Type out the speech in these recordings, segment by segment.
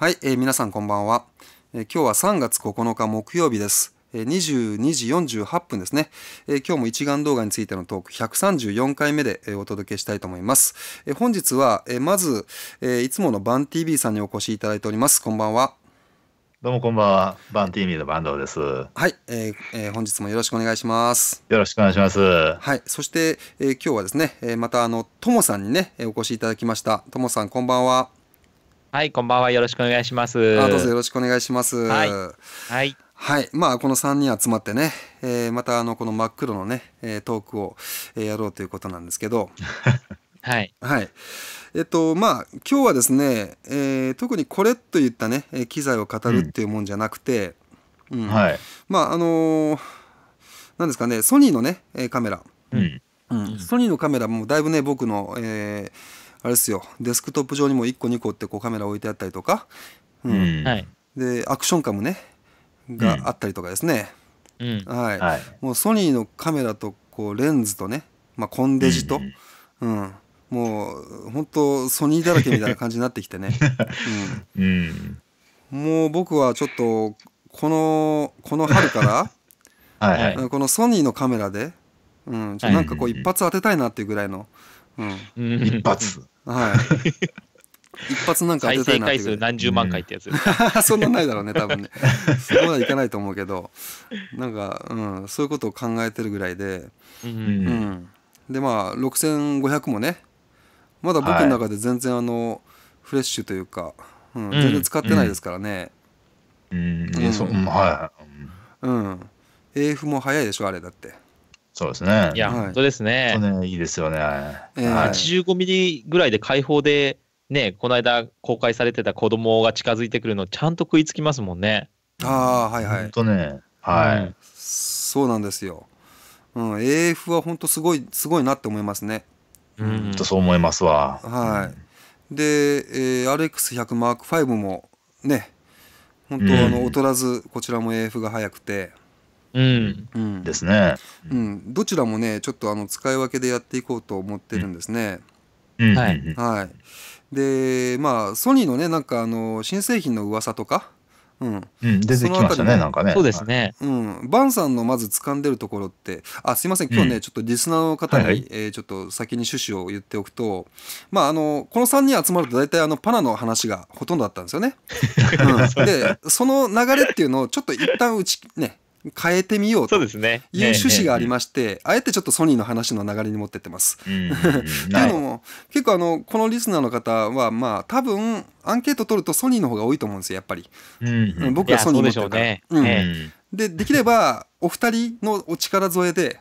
はい、えー、皆さんこんばんは、えー、今日は3月9日木曜日です。えー、22時48分ですね、えー、今日も一眼動画についてのトーク134回目で、えー、お届けしたいと思います。えー、本日は、えー、まず、えー、いつものバン TV さんにお越しいただいております。こんばんは。どうもこんばんは。バン TV の坂東です。はい、えーえー、本日もよろしくお願いします。よろしくお願いします。はい、そして、えー、今日はですね、えー、またあのともさんにねお越しいただきました。ともさんこんばんは。はい、こんばんは。よろしくお願いします。あどうぞよろしくお願いします。はい。はい。はい。まあ、この3人集まってね、えー、またあの、この真っ黒のね、えー、トークを、えー、やろうということなんですけど。はい。はい。えっと、まあ、今日はですね、えー、特にこれといったね、機材を語るっていうもんじゃなくて、うん。うん、はい。まあ、あのー、なんですかね、ソニーのね、カメラ。うん。うん、ソニーのカメラもだいぶね僕の、えー、あれですよデスクトップ上にも1個2個ってこうカメラ置いてあったりとか、うん、うんはい、でアクションカムねがあったりとかですね、うん、はい、はい、もうソニーのカメラとこうレンズとね、まあ、コンデジと、うん、うん、もう本当ソニーだらけみたいな感じになってきてね、うん、もう僕はちょっとこのこの春から はい、このソニーのカメラで、うん、なんかこう一発当てたいなっていうぐらいの、一発。はい。一発なんか当てたいな回数何十万回ってやつ、そんなないだろうね多分ねそこまでいかないと思うけどなんか、うん、そういうことを考えてるぐらいで、うん、うん、でまあ6500もねまだ僕の中で全然あの、はい、フレッシュというか、うん、全然使ってないですからねうん、うん、うん、はいうん AF も早いでしょあれだってそうですね。いや、はい本当ですね。ね、いいですよね。ええ85ミリぐらいで開放で、ね、この間公開されてた子供が近づいてくるの、ちゃんと食いつきますもんね。ああはいはほん当とね、はい。うんそうなんですよ、うん、AF は本当すごいすごいなって思いますねうんほんとそう思いますわ。はい。で、えー、RX100 マーク5もね、本当、あの劣らず、こちらも AF が速くて、うん、うん、ですね、うん、どちらもねちょっとあの使い分けでやっていこうと思ってるんですね。はい、はい、でまあソニーのねなんかあの新製品の噂とか、うん、うん、出てきましたね、なんかね。そうですね。うん。バンさんのまず掴んでるところって、あ、すいません、今日ね、うん、ちょっとリスナーの方に、はいはい、えー、ちょっと先に趣旨を言っておくと、まあ、あの、この3人集まると大体あの、パナの話がほとんどだったんですよね。うん、で、その流れっていうのをちょっと一旦打ち、ね、変えてみようという趣旨がありまして、あえてちょっとソニーの話の流れに持ってってます。と いうのも結構あのこのリスナーの方はまあ多分アンケート取るとソニーの方が多いと思うんですよやっぱり、うん僕はソニーの方が。るかでできればお二人のお力添えで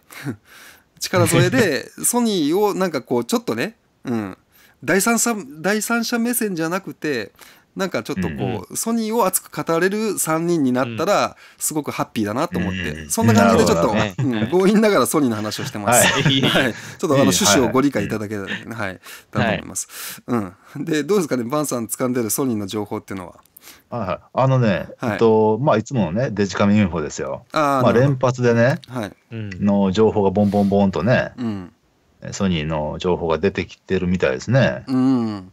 力添えで ソニーをなんかこうちょっとね、うん、第三者第三者目線じゃなくてなんかちょっとこう、ソニーを熱く語れる3人になったら、すごくハッピーだなと思って、そんな感じでちょっと、強引ながらソニーの話をしてます。はい、はい、ちょっとあの趣旨をご理解いただけたら、はい、だと思います。うん。で、どうですかね、バンさん掴んでるソニーの情報っていうのは。はい、あのね、はい、えっとまあ、いつものねデジカメインフォですよあ、まあ、連発でね、はい、の情報がボンボンボンとね、うん、ソニーの情報が出てきてるみたいですね。うん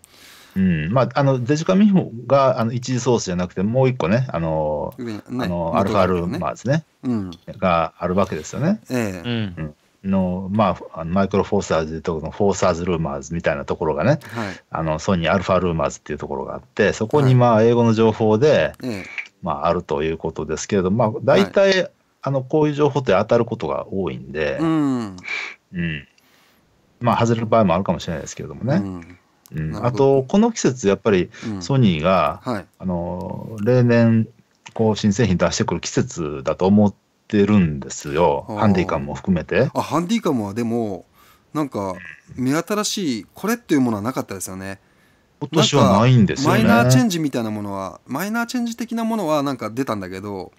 うん、まあ、あの、デジカミフが、あの、一次ソースじゃなくて、もう一個ね、あの、ね、あの、アルファルーマーズね、うん、があるわけですよね。ええ。うん。の、まあ、あのマイクロフォーサーズとのフォーサーズルーマーズみたいなところがね、はい、あの、ソニーアルファルーマーズっていうところがあって、そこに、まあ、英語の情報で、はい、まあ、あるということですけれど、まあ、大体、はい、あの、こういう情報って当たることが多いんで、うん。うん、まあ、外れる場合もあるかもしれないですけれどもね。うんあと、この季節、やっぱりソニーが、うんはい、あの例年、こう新製品出してくる季節だと思ってるんですよ、ハンディカムも含めて。あハンディカムはでも、なんか、目新しい、これっていうものはなかったですよね。今年はないんですよ、ね、マイナーチェンジみたいなものは、マイナーチェンジ的なものはなんか出たんだけど、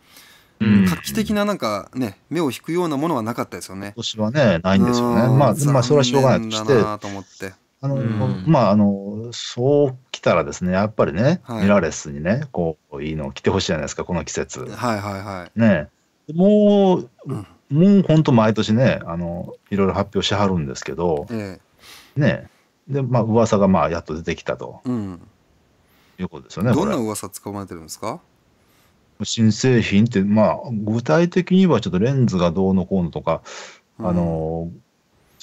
うん、画期的ななんかね目を引くようなものはなかったですよね。今年はねないんですよね。まあ、まあそれはしょうがないとして。と思ってあの、うん、まあ、あの、そう来たらですね、やっぱりね、はい、ミラーレスにね、こう、いいのを着てほしいじゃないですか、この季節。はいはいはい。ねもう、うん、もう本当毎年ね、あの、いろいろ発表しはるんですけど、ええ、ねで、まあ、噂がまあ、やっと出てきたと。うん。いうことですよね。どんな噂かまえてるんですか新製品って、まあ、具体的にはちょっとレンズがどうのこうのとか、あの、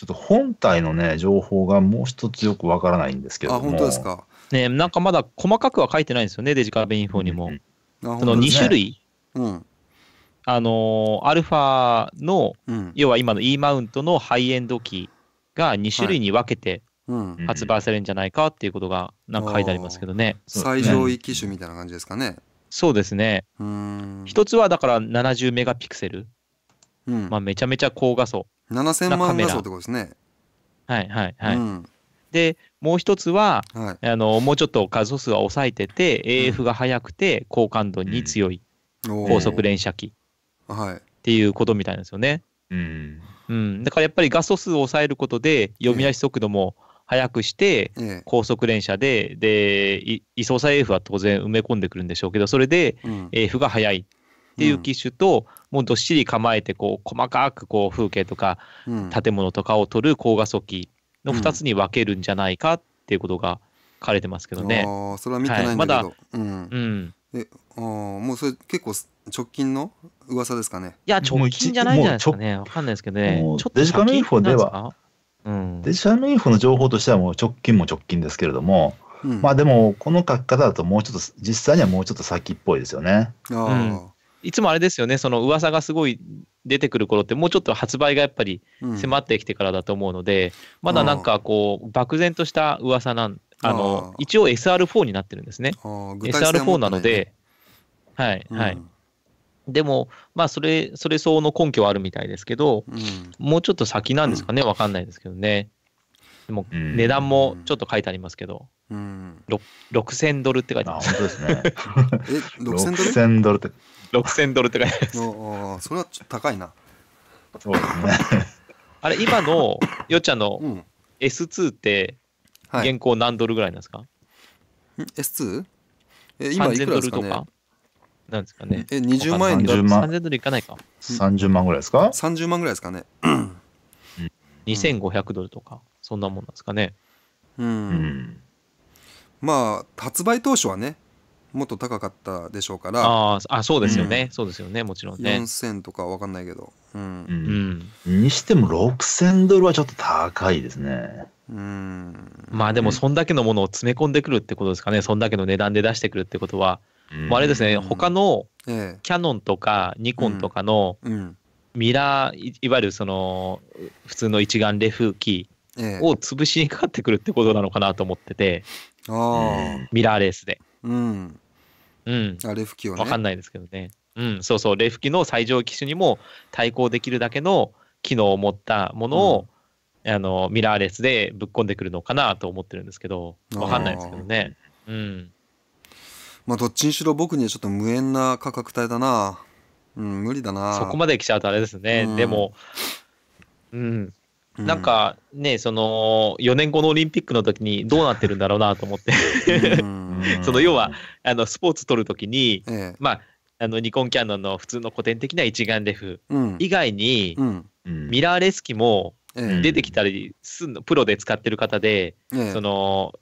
ちょっと本体のね、情報がもう一つよくわからないんですけども。あ、本当ですか。ね、なんかまだ細かくは書いてないんですよね、デジカルインフォにも。うん、その2種類、うん、あの、アルファの、うん、要は今の E マウントのハイエンド機が2種類に分けて発売されるんじゃないかっていうことがなんか書いてありますけどね。最上位機種みたいな感じですかね。そうですね。一つはだから70メガピクセル。うん、まあ、めちゃめちゃ高画素7000万画素ってことですねはいはいはい、うん、でもう一つは、はい、あのもうちょっと画素数は抑えてて、AF が速くて高感度に強い高速連射機っていうことみたいなんですよね、うんうんだからやっぱり画素数を抑えることで読み出し速度も、速くして、高速連射で、で、位相差 AF は当然埋め込んでくるんでしょうけど、それで AF が速いっていう機種と、もうどっしり構えてこう細かくこう風景とか建物とかを撮る高画素機の2つに分けるんじゃないかっていうことが書かれてますけどね。あそれは見てないんだけど、はい、まだ、うんえあもうそれ結構直近の噂ですかねいや直近じゃないじゃないですかねわかんないですけどねデジカルインフォでは、うん、デジカルインフォの情報としてはもう直近も直近ですけれども、うん、まあでもこの書き方だともうちょっと実際にはもうちょっと先っぽいですよね。あいつもあれですよね、その噂がすごい出てくる頃って、もうちょっと発売がやっぱり迫ってきてからだと思うので、うん、まだなんかこう、漠然とした噂なん、あの一応 SR4 になってるんですね。SR4 なので、はい、はい。うんでも、まあ、それ、それ相応の根拠はあるみたいですけど、うん、もうちょっと先なんですかね、わかんないですけどね。でも、値段もちょっと書いてありますけど、うん、6000ドルって書いてあります。ですね。?6000 ドルって。6000ドルって書いてありそれはちょっと高いな。そうですね。あれ、今のよっちゃんのうん。S2 ってはい現行何ドルぐらいなんですか、ん S2? え、今いく ?3000 ドルとかなんですかね。え、20万円だ。30 3万。30ドルいかないか。30万ぐらいですか30万ぐらいですかね。2500ドルとか、そんなもんなんですかね。ううん。まあ、発売当初はね、もっと高かったでしょうからああそうですよね、うん、そうですよねもちろんね4000とかわかんないけど、うん、うん、にしても6000ドルはちょっと高いですねうんまあでもそんだけのものを詰め込んでくるってことですかねそんだけの値段で出してくるってことは、あれですね他のキャノンとかニコンとかのミラーいわゆるその普通の一眼レフ機を潰しにかかってくるってことなのかなと思ってて、ええ、ミラーレースで。うん、うん、あレフ機はね。わかんないですけどね。うん、そうそう、レフ機の最上機種にも対抗できるだけの機能を持ったものを、うん、あのミラーレスでぶっ込んでくるのかなと思ってるんですけど、わかんないですけどね。うん。まあ、どっちにしろ僕にはちょっと無縁な価格帯だな。うん、無理だな。そこまで来ちゃうとあれですね。うん、でも、うん。なんかね、その4年後のオリンピックの時にどうなってるんだろうなと思って、うん その要はあのスポーツ撮るときに、ええ、まああのニコンキャノンの普通の古典的な一眼レフ以外に、ミラーレス機も出てきたりすんの、プロで使ってる方で、その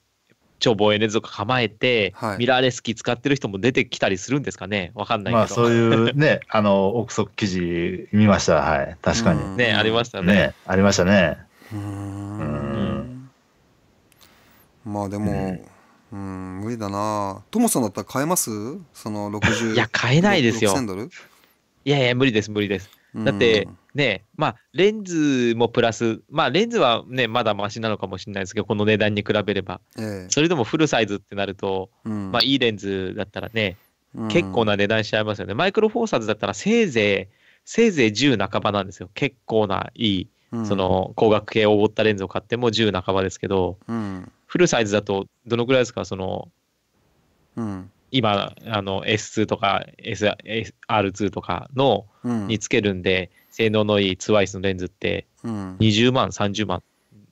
超望遠レンズとか構えて、ミラーレス機使ってる人も出てきたりするんですかねわかんないけど、まあ、そういうね あの憶測記事見ましたはい確かに、ねありましたね、ね、ありましたねうんまあでも、うん無理だなトモさんだったら買えますその60いや買えないですよいやいや無理です無理ですだってね、まあ、レンズもプラス、まあ、レンズはね、まだましなのかもしれないですけど、この値段に比べれば、ええ、それでもフルサイズってなると、うん、まあ、いいレンズだったらね、うん、結構な値段しちゃいますよね。マイクロフォーサーズだったら、せいぜい、せいぜい10半ばなんですよ。結構ないい、うん、その、光学系を覆ったレンズを買っても10半ばですけど、うんフルサイズだとどのぐらいですかその、うん、今あの S2 とか SR2 とかの、うん、につけるんで性能のいいツワイスのレンズって20万、30万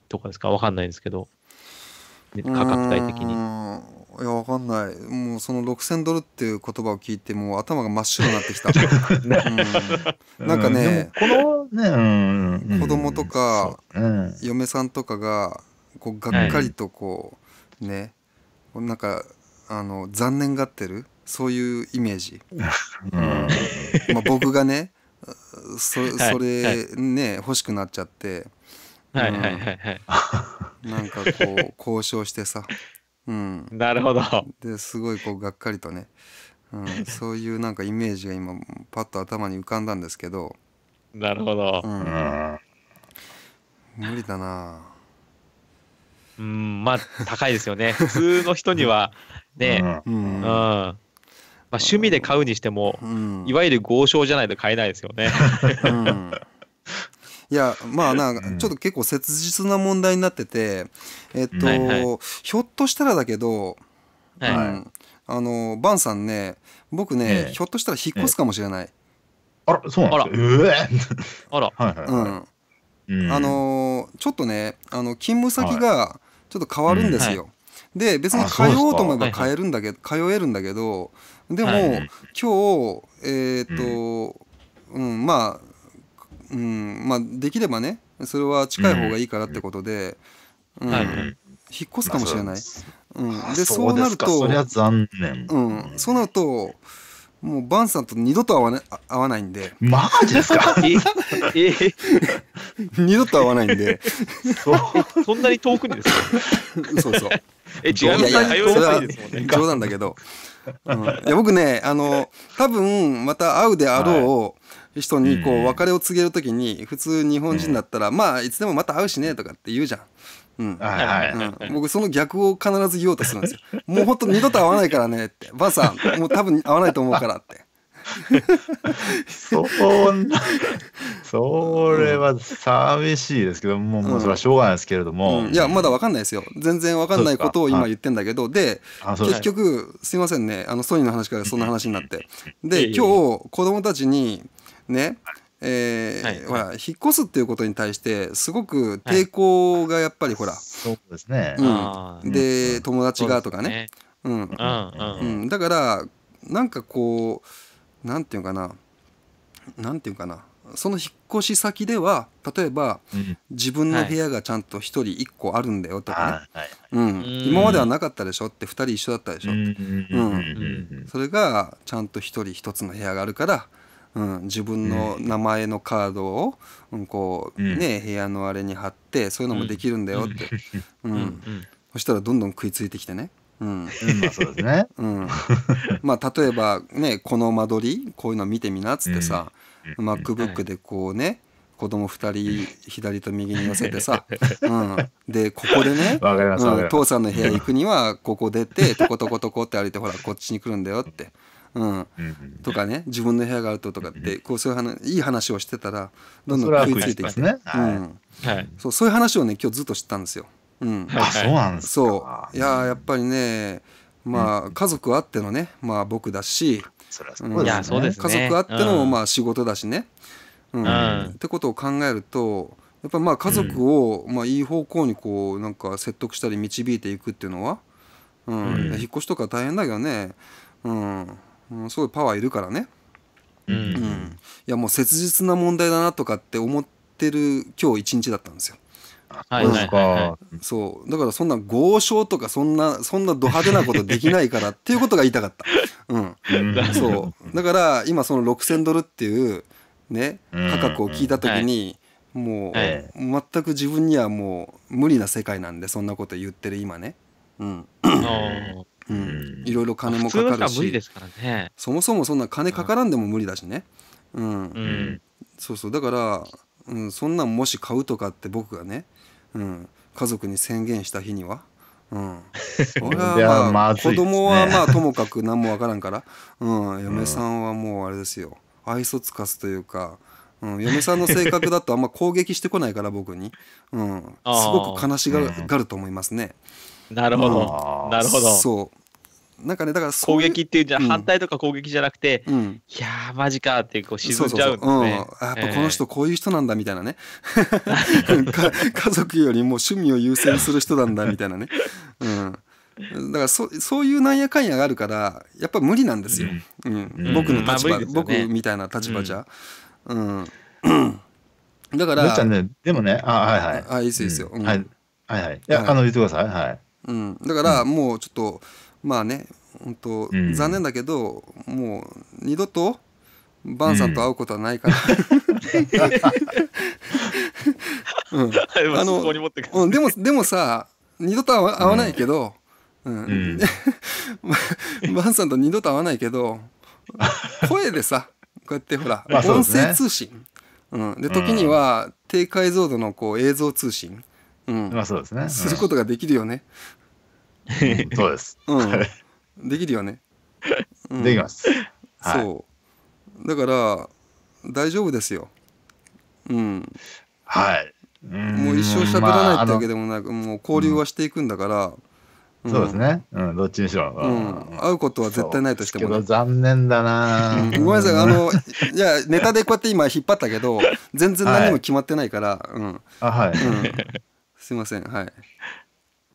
とかですかわかんないんですけど価格帯的に。いやわかんないもうその6000ドルっていう言葉を聞いてもう頭が真っ白になってきた、うん、なんかね、このね、子供とか、嫁さんとかがこうがっかりとこう、はい、ねなんかあの残念がってるそういうイメージ、うん、まあ僕がねそそれね、はい欲しくなっちゃって、うん、はいはいはいはい、なんかこう交渉してさ、うん、なるほどですごいこうがっかりとね、うん、そういうなんかイメージが今パッと頭に浮かんだんですけどなるほど、うん、無理だなうん、まあ、高いですよね。普通の人には、ね、うん。うんまあ、趣味で買うにしても、うん、いわゆる豪商じゃないと買えないですよね。うん、いやまあなちょっと結構切実な問題になってて、えっと、はいはい、ひょっとしたらだけど、はい、うん、あのバンさんね僕ね、ええ、ひょっとしたら引っ越すかもしれない。え、あらそうなんですかあら。あら。はいはい、はい、うんあのー、ちょっとねあの勤務先が、はちょっと変わるんですよ。うんはい、で別に通おうと思えば変えるんだけど、はいはい、通えるんだけどでも、はい、今日えっ、と、うん、うん、まあうんまあ、できればねそれは近い方がいいからってことで、うん引っ越すかもしれない、まあ、うん、でそうなるとそうなるともうバンさんと二度と会わ,、ね、会わないんでマジですか二度と会わないんでそそんなに遠くにですかそうそうえ違ういやいやそれは冗談だけど、うん、いや僕ねあの多分また会うであろう人にこう別れを告げるときに普通日本人だったら、まあいつでもまた会うしねとかって言うじゃん。僕その逆を必ず言おうとするんですよ。もうほんと二度と会わないからねって。ばあさん、もう多分会わないと思うからって。そんな、それは寂しいですけど、もう、もうそれはしょうがないですけれども。いや、まだわかんないですよ。全然わかんないことを今言ってんだけど、で、結局、すいませんね、あの、ソニーの話からそんな話になって。で、今日、子供たちに、ね、えー、はい、ほら引っ越すっていうことに対してすごく抵抗がやっぱりほら、はい、そうですね、うん、で、うん、友達がとかねうね、うんうんうん、うん、だからなんかこうなんていうかななんていうかなその引っ越し先では例えば、うん、自分の部屋がちゃんと1人1個あるんだよとかね、はい、うん、今まではなかったでしょって2人一緒だったでしょって、うん、それがちゃんと1人1つの部屋があるからうん、自分の名前のカードを、うん、こうね、部屋のあれに貼ってそういうのもできるんだよって、うんそしたらどんどん食いついてきてね。うん、まあそうですね。うん、まあ例えばねこの間取りこういうの見てみなっつってさ、うん、MacBook でこうね、子供2人左と右に寄せてさ、うん、でここでね、うん、父さんの部屋行くにはここ出てトコトコトコって歩いてほらこっちに来るんだよって。うんとかね自分の部屋があるととかってこうそういう話いい話をしてたらどんどん食いついてきて、はいうん、そうそういう話をね今日ずっと知ったんですよ。うん、あそうなんですそういややっぱりねまあ家族あってのねまあ僕だし、うんね、家族あってのまあ仕事だしね、うんってことを考えるとやっぱまあ家族をまあいい方向にこうなんか説得したり導いていくっていうのは、うん引っ越しとか大変だけどね、うん、うん、すごいパワーいるからね、うん、うん、いやもう切実な問題だなとかって思ってる今日一日だったんですよ。はいそうだからそんな豪商とかそんなそんなド派手なことできないからっていうことが言いたかった、うん、そうだから今その6,000ドルっていうね価格を聞いた時に、もう、全く自分にはもう無理な世界なんでそんなこと言ってる今ね。うんうん、いろいろ金もかかるし、そもそもそんな金かからんでも無理だしね、うん、うん、そうそうだから、うん、そんなんもし買うとかって僕がね、うん、家族に宣言した日には。うん、俺 はまあ子供はまあともかく何も分からんから、うん、嫁さんはもうあれですよ愛想尽かすというか、うん、嫁さんの性格だとあんま攻撃してこないから僕に、うん、すごく悲しがると思いますね。なるほど、なるほど。そうなんかねだから攻撃っていうじゃ、うん、反対とか攻撃じゃなくて、うん、いやーマジかってこう沈んじゃうんでねそうそうそう、うん、やっぱこの人こういう人なんだみたいなね家族よりも趣味を優先する人なんだみたいなね、うん、だからそそういうなんやかんやがあるからやっぱ無理なんですよ、うん僕の立場、まあね、僕みたいな立場じゃ。うんだから。ね、でもね、あ、はいはい。あ、いいですよ、いいすよ。はい、はい、はい。いあの、言ってください。はい。うん。だから、もうちょっと、まあね本当、うん、残念だけどもう二度とバンさんと会うことはないから、うん あの、うん、でもでもさ二度と会わないけど、うん バンさんと二度と会わないけど声でさこうやってほら、まあね、音声通信、うん、で時には低解像度のこう映像通信、うんまあそうですね、することができるよね。そうです。うん、できるよね。うん、できます。はい、そう。だから大丈夫ですよ。うん。はい。もう一生喋らないってわけでもなく、もう交流はしていくんだから。そうですね。うん、どっちにしろ。うん、会うことは絶対ないとしても、ね。残念だな。ごめんなさい、あの、いや、ネタでこうやって今引っ張ったけど、全然何も決まってないから。うん。あ、はい。すいません、はい。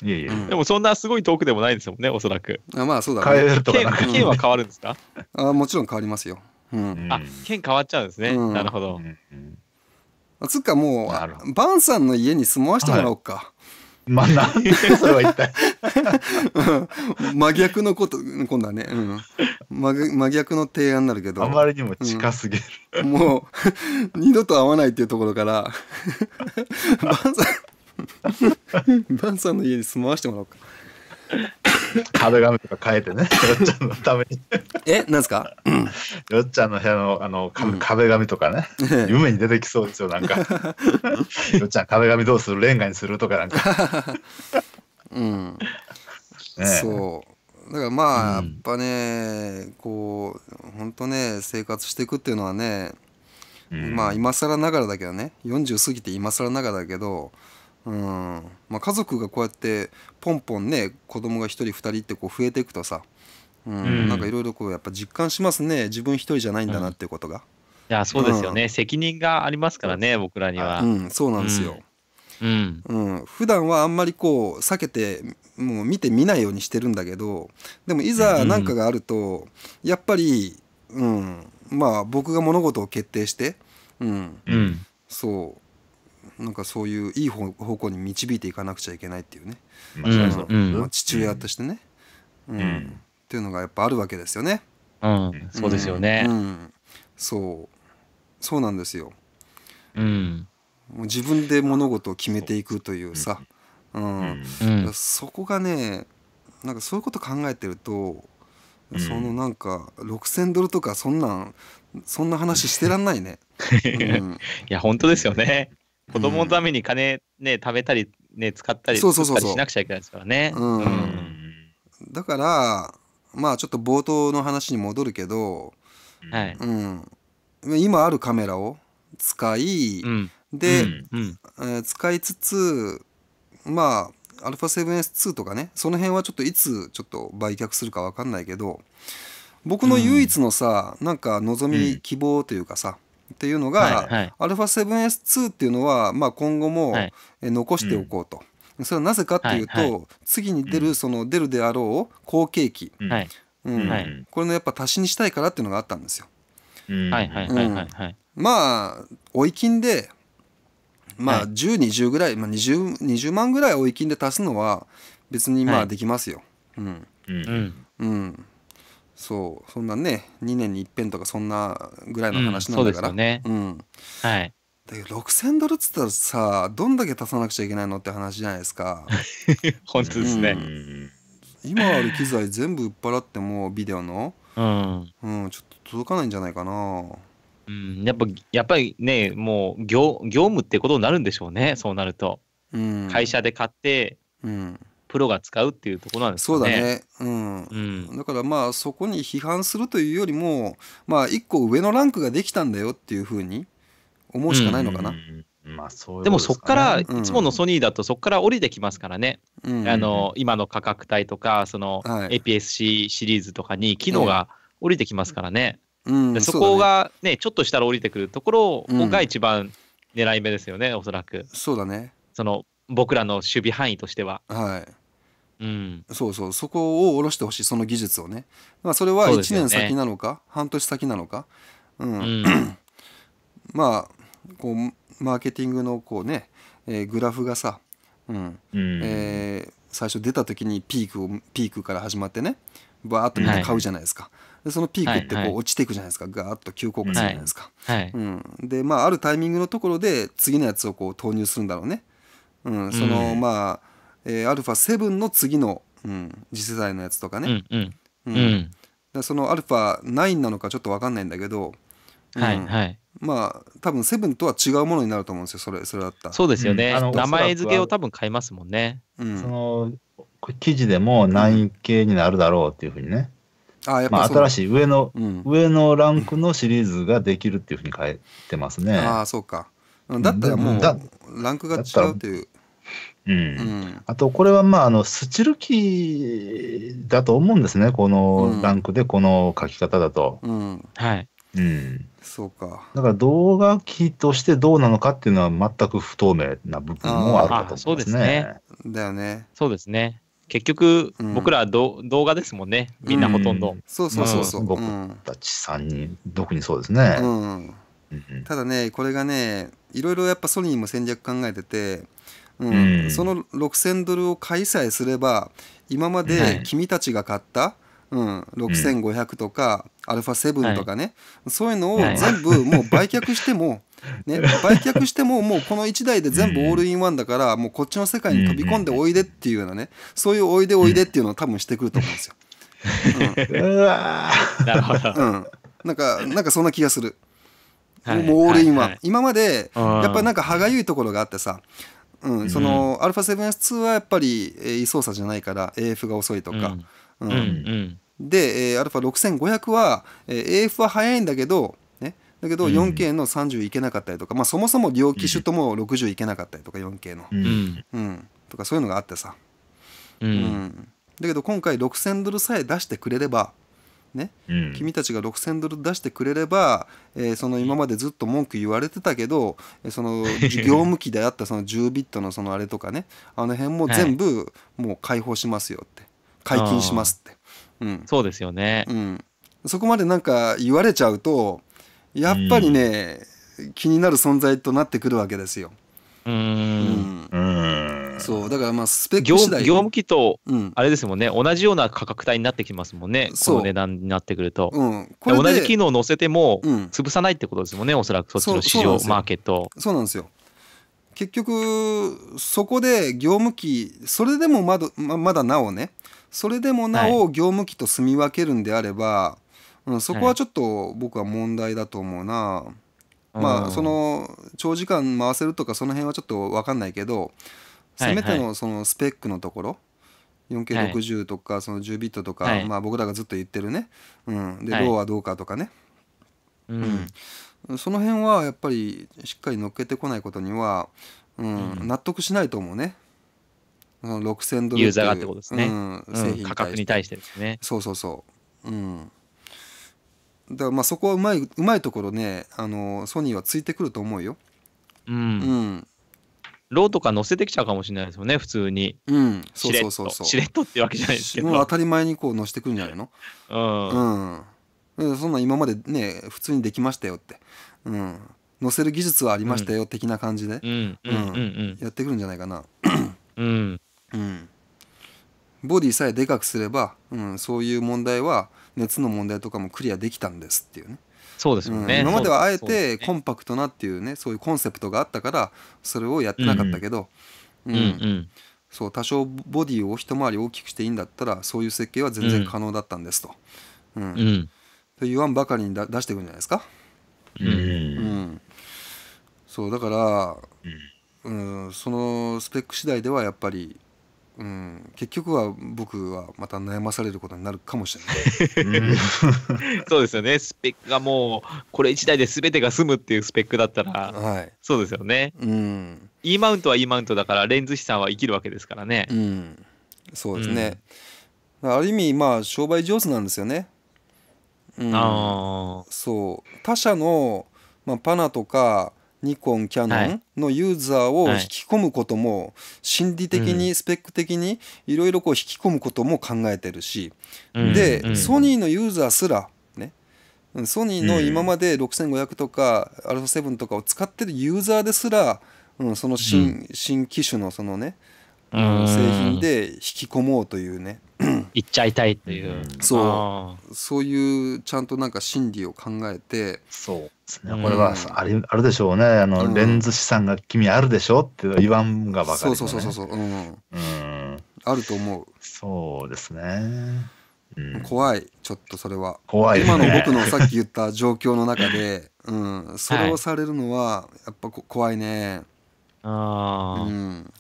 いやいや、うん、でもそんなすごい遠くでもないですもんね、おそらく。あまあそうだ、ね、変えるとか県は変わるんですかあもちろん変わりますよ。うん、あ県変わっちゃうんですね。うん、なるほど。つかもう、バンさんの家に住まわしてもらおうか。はい、まあ、なそれは一体。真逆のこと、今度はね、うん真。真逆の提案になるけど。あまりにも近すぎる。うん、もう、二度と会わないっていうところから、バンさん、バンさんの家に住まわしてもらおうか。壁紙とか変えてね、よっちゃんのために。え、なんすかよっちゃんの部屋のあの壁,、壁紙とかね、夢に出てきそうですよ、なんか。よっちゃん、壁紙どうするレンガにするとかなんか。うん。ね、そう。だからまあ、やっぱね、こう、ほんとね、生活していくっていうのはね、まあ今更ながらだけどね40過ぎて今更ながらだけどうんまあ、家族がこうやってポンポンね子供が1人2人ってこう増えていくとさ、うん、うん、なんかいろいろこうやっぱ実感しますね自分1人じゃないんだなっていうことが、うん、いやそうですよね、うん、責任がありますからね僕らにはうんそうなんですよ、うんうん、普段はあんまりこう避けてもう見て見ないようにしてるんだけどでもいざ何かがあると、やっぱり、うん、まあ僕が物事を決定して、うんうん、そうなんかそういういい方向に導いていかなくちゃいけないっていうね、まあ、父親としてね、うんっていうのがやっぱあるわけですよね。うん、そうですよね、うんそうそうなんですよ。うん、もう自分で物事を決めていくというさ、うんそこがねなんかそういうこと考えてると、そのなんか6,000ドルとかそんなんそんな話してらんないね。うん、いや本当ですよね。子供のために金ね、食べたり、ね、使ったり、しなくちゃいけないですからね。うん。だから、まあちょっと冒頭の話に戻るけど、はい。うん。今あるカメラを使い、うん、で、うんえー、使いつつ、まあ、α7S2 とかねその辺はちょっといつちょっと売却するか分かんないけど僕の唯一のさ、うん、なんか望み、希望というかさ、っていうのが、はいはい、α7S2 っていうのは、まあ、今後も、え残しておこうと。うん、それはなぜかっていうと、はいはい、次に出るその出るであろう後継機、はいうんはい、これのやっぱ足しにしたいからっていうのがあったんですよ。まあ追い金でまあ1020ぐらい、まあ20、20, 20万ぐらい追い金で足すのは別にまあできますよ。うんうん、うんそうそんなね2年に一遍とかそんなぐらいの話なんだから、うん、ね、うん、はいだけど6000ドルっつったらさどんだけ足さなくちゃいけないのって話じゃないですか 本当ですね、うん、今ある機材全部売っ払ってもビデオのうん、うん、ちょっと届かないんじゃないかなうん、やっぱやっぱりねもう業業務ってことになるんでしょうねそうなると、うん、会社で買って、うん、プロが使うっていうところなんですかね。そうだね、うん、うん、だからまあそこに批判するというよりもまあ一個上のランクができたんだよっていうふうに思うしかないのかな。うんうんまあそううで、でもそこからいつものソニーだとそこから降りてきますからね、うん、あの今の価格帯とかその APS-C シリーズとかに機能が降りてきますからね、うん、そこがね、ね、ちょっとしたら降りてくるところが一番狙い目ですよね、うん、おそらくそうだねその僕らの守備範囲としては。はいうん、そうそうそこを下ろしてほしいその技術をね、まあ、それは1年先なのか、ね、半年先なのか、うん、うん、まあこうマーケティングのこうね、えー、グラフがさ、うんうん、えー、最初出た時にピークをピークから始まってねバーッとみんな買うじゃないですか、はい、でそのピークってこう落ちていくじゃないですか、はいガーッと急降下するじゃないですか、はい、うん、でまああるタイミングのところで次のやつをこう投入するんだろうね、うん、その、まあえー、α7 の次の、うん、次世代のやつとかね、うんうんうん、うん、その α9 なのかちょっと分かんないんだけど、うん、はいはいまあ多分7とは違うものになると思うんですよそれそれだったそうですよね、うん、名前付けを多分買いますもんね、うん、その記事でも9系になるだろうっていうふうにね、あやっぱ、まあ、新しい上の、うん、上のランクのシリーズができるっていうふうに変えてますね。ああそうか。だったらもうランクが違うっていう。うん、あとこれはまああのスチルキーだと思うんですねこのランクでこの書き方だと。はい、うん、そうかだから動画機としてどうなのかっていうのは全く不透明な部分もあるかと思いますね。すねだよね。そうですね結局僕らはど、うん、動画ですもんねみんなほとんど、うん、そうそうそうそう、うん、僕たち3人特にそうですね、うんただねこれがねいろいろやっぱソニーも戦略考えててうんその6000ドルを買いさえすれば今まで君たちが買った、うん、6500とか、アルファ7とかね、はい、そういうのを全部もう売却しても、ね、売却してももうこの1台で全部オールインワンだからもうこっちの世界に飛び込んでおいでっていうようなねそういうおいでおいでっていうのを多分してくると思うんですよ。うん、わなるほど、うん、なんかなんかそんな気がする。はい、もうオールインワン、はい、今までやっぱなんか歯がゆいところがあってさうん、その α7S2 はやっぱり、異操作じゃないから AF が遅いとか、うんうんうんで、α6500 は、えー AF は速いんだけど、ね、だけど 4K の30いけなかったりとか、まあ、そもそも両機種とも60いけなかったりとか 4K の、うんうん、とかそういうのがあってさ、ううんんだけど今回6000ドルさえ出してくれればね、うん、君たちが6,000ドル出してくれれば、えー、その今までずっと文句言われてたけどその 業務機であったその10ビットのそのあれとかねあの辺も全部もう解放しますよって、解禁しますって、うん、そうですよね、うん、そこまでなんか言われちゃうとやっぱりね、うん、気になる存在となってくるわけですよ。うん。うん。そう、だからまあスペック次第業務機と、あれですもんね、うん、同じような価格帯になってきますもんね、その値段になってくると。うん、同じ機能を載せても、潰さないってことですもんね、おそらくそっちの市場、マーケット。そうなんですよ。結局、そこで業務機、それでもまだまだなおね、それでもなお業務機と住み分けるんであれば、はい、うん、そこはちょっと僕は問題だと思うな。はいまあその長時間回せるとかその辺はちょっと分かんないけどせめてのそのスペックのところ 4K60 とかその10ビットとか、まあ僕らがずっと言ってるね、うん、で、ローはどうかとかね、うん、その辺はやっぱりしっかり乗っけてこないことには、うん、納得しないと思うね。6000ドルユーザーがってことですね。うん、製品、価格に対してですね。そうそうそう。うんだからまあそこはうまいうまいところねあのソニーはついてくると思うよ。うん。うんローとか乗せてきちゃうかもしれないですよね、普通に。うん、そうそうそうそう。しれっとってわけじゃないですけど。もう当たり前にこう乗せてくるんじゃないのうん。うん。そんな今までね、普通にできましたよって。うん。乗せる技術はありましたよ、的な感じで。うん。うん。やってくるんじゃないかな。うん。うん。ボディさえでかくすれば、うん、そういう問題は、熱の問題とかもクリアできたんですっていうね。そうですよね、うん、今まではあえてコンパクトなっていうねそういうコンセプトがあったからそれをやってなかったけど、うんそう多少ボディを一回り大きくしていいんだったらそういう設計は全然可能だったんですと。うんと言わんばかりに出していくんじゃないですか。うん、そうだから、うん、そのスペック次第ではやっぱりうん、結局は僕はまた悩まされることになるかもしれない、そうですよねスペックがもうこれ1台で全てが済むっていうスペックだったら、はい、そうですよね、うん、E マウントは E マウントだからレンズ資産は生きるわけですからね、うん、そうですね、うん、ある意味まあ商売上手なんですよね、うん、あそう他社の、まあ、パナとかニコン、キャノンのユーザーを引き込むことも、心理的に、スペック的に、いろいろ引き込むことも考えてるし、で、ソニーのユーザーすら、ね、ソニーの今まで6500とか、アルファ7とかを使ってるユーザーですら、うん、その新,、新機種のそのね、製品で引き込もうというね、行っちゃいたいという。そうそういうちゃんとなんか心理を考えてそうですねこれはあれあるでしょうねあの、うん、レンズ資産が君あるでしょって言わんがばかり、ね、そうそうそうそううん、うん、あると思うそうですね、うん、怖いちょっとそれは怖い、ね、今の僕のさっき言った状況の中で、うん、それをされるのはやっぱこ怖いね、ああ、うん、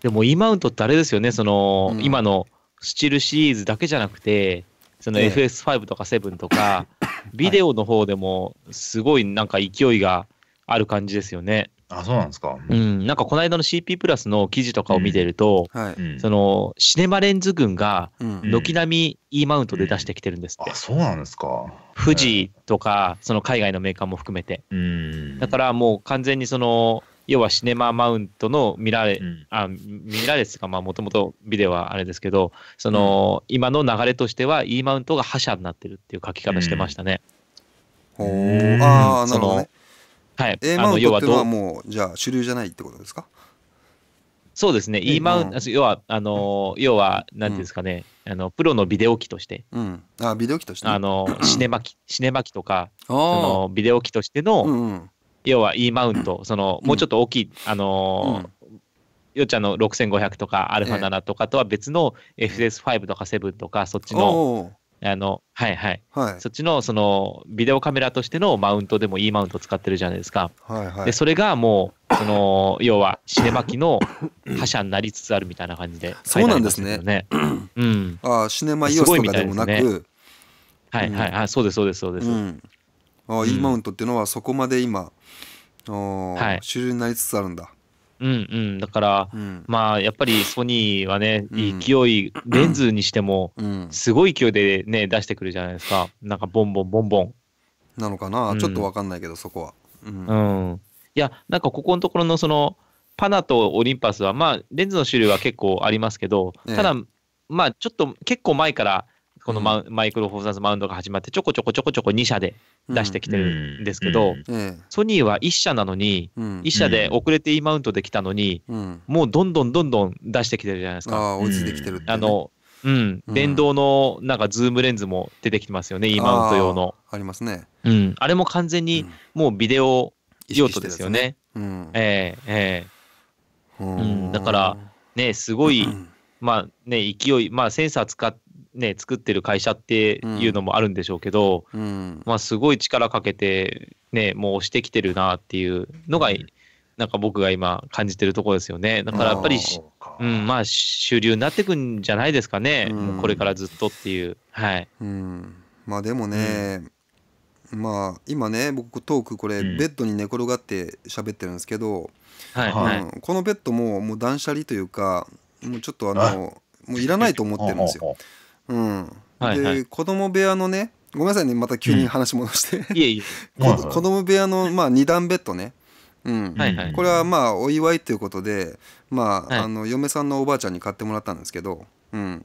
でも E マウントってあれですよねその、うん、今のスチルシリーズだけじゃなくて、その FS5 とか7とか、ビデオの方でもすごいなんか勢いがある感じですよね。あ、そうなんですか。うん、なんかこの間の CP プラスの記事とかを見てると、うんはい、そのシネマレンズ群が軒並み E マウントで出してきてるんですって。うんうん、あ、そうなんですか。富士とかその海外のメーカーも含めて。だからもう完全にその要はシネママウントの見られ、うん、あ見られですか、まあ、もともとビデオはあれですけど、その、うん、今の流れとしては E マウントが覇者になってるっていう書き方してましたね。うん、おああ、なるほど、ね。はい、A マウントうはもう、じゃあ主流じゃないってことですかそうですね、E マウント、要は、あの、要は、なんていうんですかね、あの、プロのビデオ機として、うん、あビデオ機として、あの、シネマ機、シネマ機とか、そのビデオ機としての、うん要は E マウント、そのもうちょっと大きい、あのよっちゃんの6500とか α7 とかとは別の FS5 とか7とかそっちのあのはいはい、はい、そっちのそのビデオカメラとしてのマウントでも E マウント使ってるじゃないですか、はいはい、でそれがもうその要はシネマ機の覇者になりつつあるみたいな感じで、ね、そうなんですね、うん、あシネマ EOS とかでもなくね、はいはい、あそうですそうですそうです、うん、あ E マウントっていうのはそこまで今、はい、主流になりつつあるんだ。うんうん、だから、うん、まあやっぱりソニーはね、うん、勢い、レンズにしても、すごい勢いでね、出してくるじゃないですか、なんかボンボンボンボン。なのかな、うん、ちょっと分かんないけど、そこは。うん、いや、なんかここのところの、その、パナとオリンパスは、まあ、レンズの種類は結構ありますけど、ただ、まあ、ちょっと結構前から、このマ,、マイクロフォーサーズマウンドが始まって、ちょこちょこちょこちょこ2社で出してきてるんですけど、ソニーは1社なのに、1社で遅れて E マウントできたのに、もうどんどんどんどん出してきてるじゃないですか。あ、落ちてきてるあのうん、電動のなんかズームレンズも出てきてますよね、E マウント用の。ありますね、うん。あれも完全にもうビデオ用途ですよね。ええええ。だから、ね、すごい、まあね、勢い、まあ、センサー使っね、作ってる会社っていうのもあるんでしょうけど、うん、まあ、すごい力かけて、ね、もうしてきてるなっていうのが、なんか僕が今感じてるところですよね。だからやっぱり、うん、まあ主流になってくんじゃないですかね。うん、これからずっとっていう。はい。うん、まあでもね、うん、まあ今ね、僕トークこれ、ベッドに寝転がって喋ってるんですけど、はい、はい、このベッドももう断捨離というか、もうちょっとあの、もういらないと思ってるんですよ。うん。で、子供部屋のね、ごめんなさいね、また急に話戻して。子供部屋の、まあ、2段ベッドね。うん、これはまあお祝いということで、まあ、あの嫁さんのおばあちゃんに買ってもらったんですけど、うん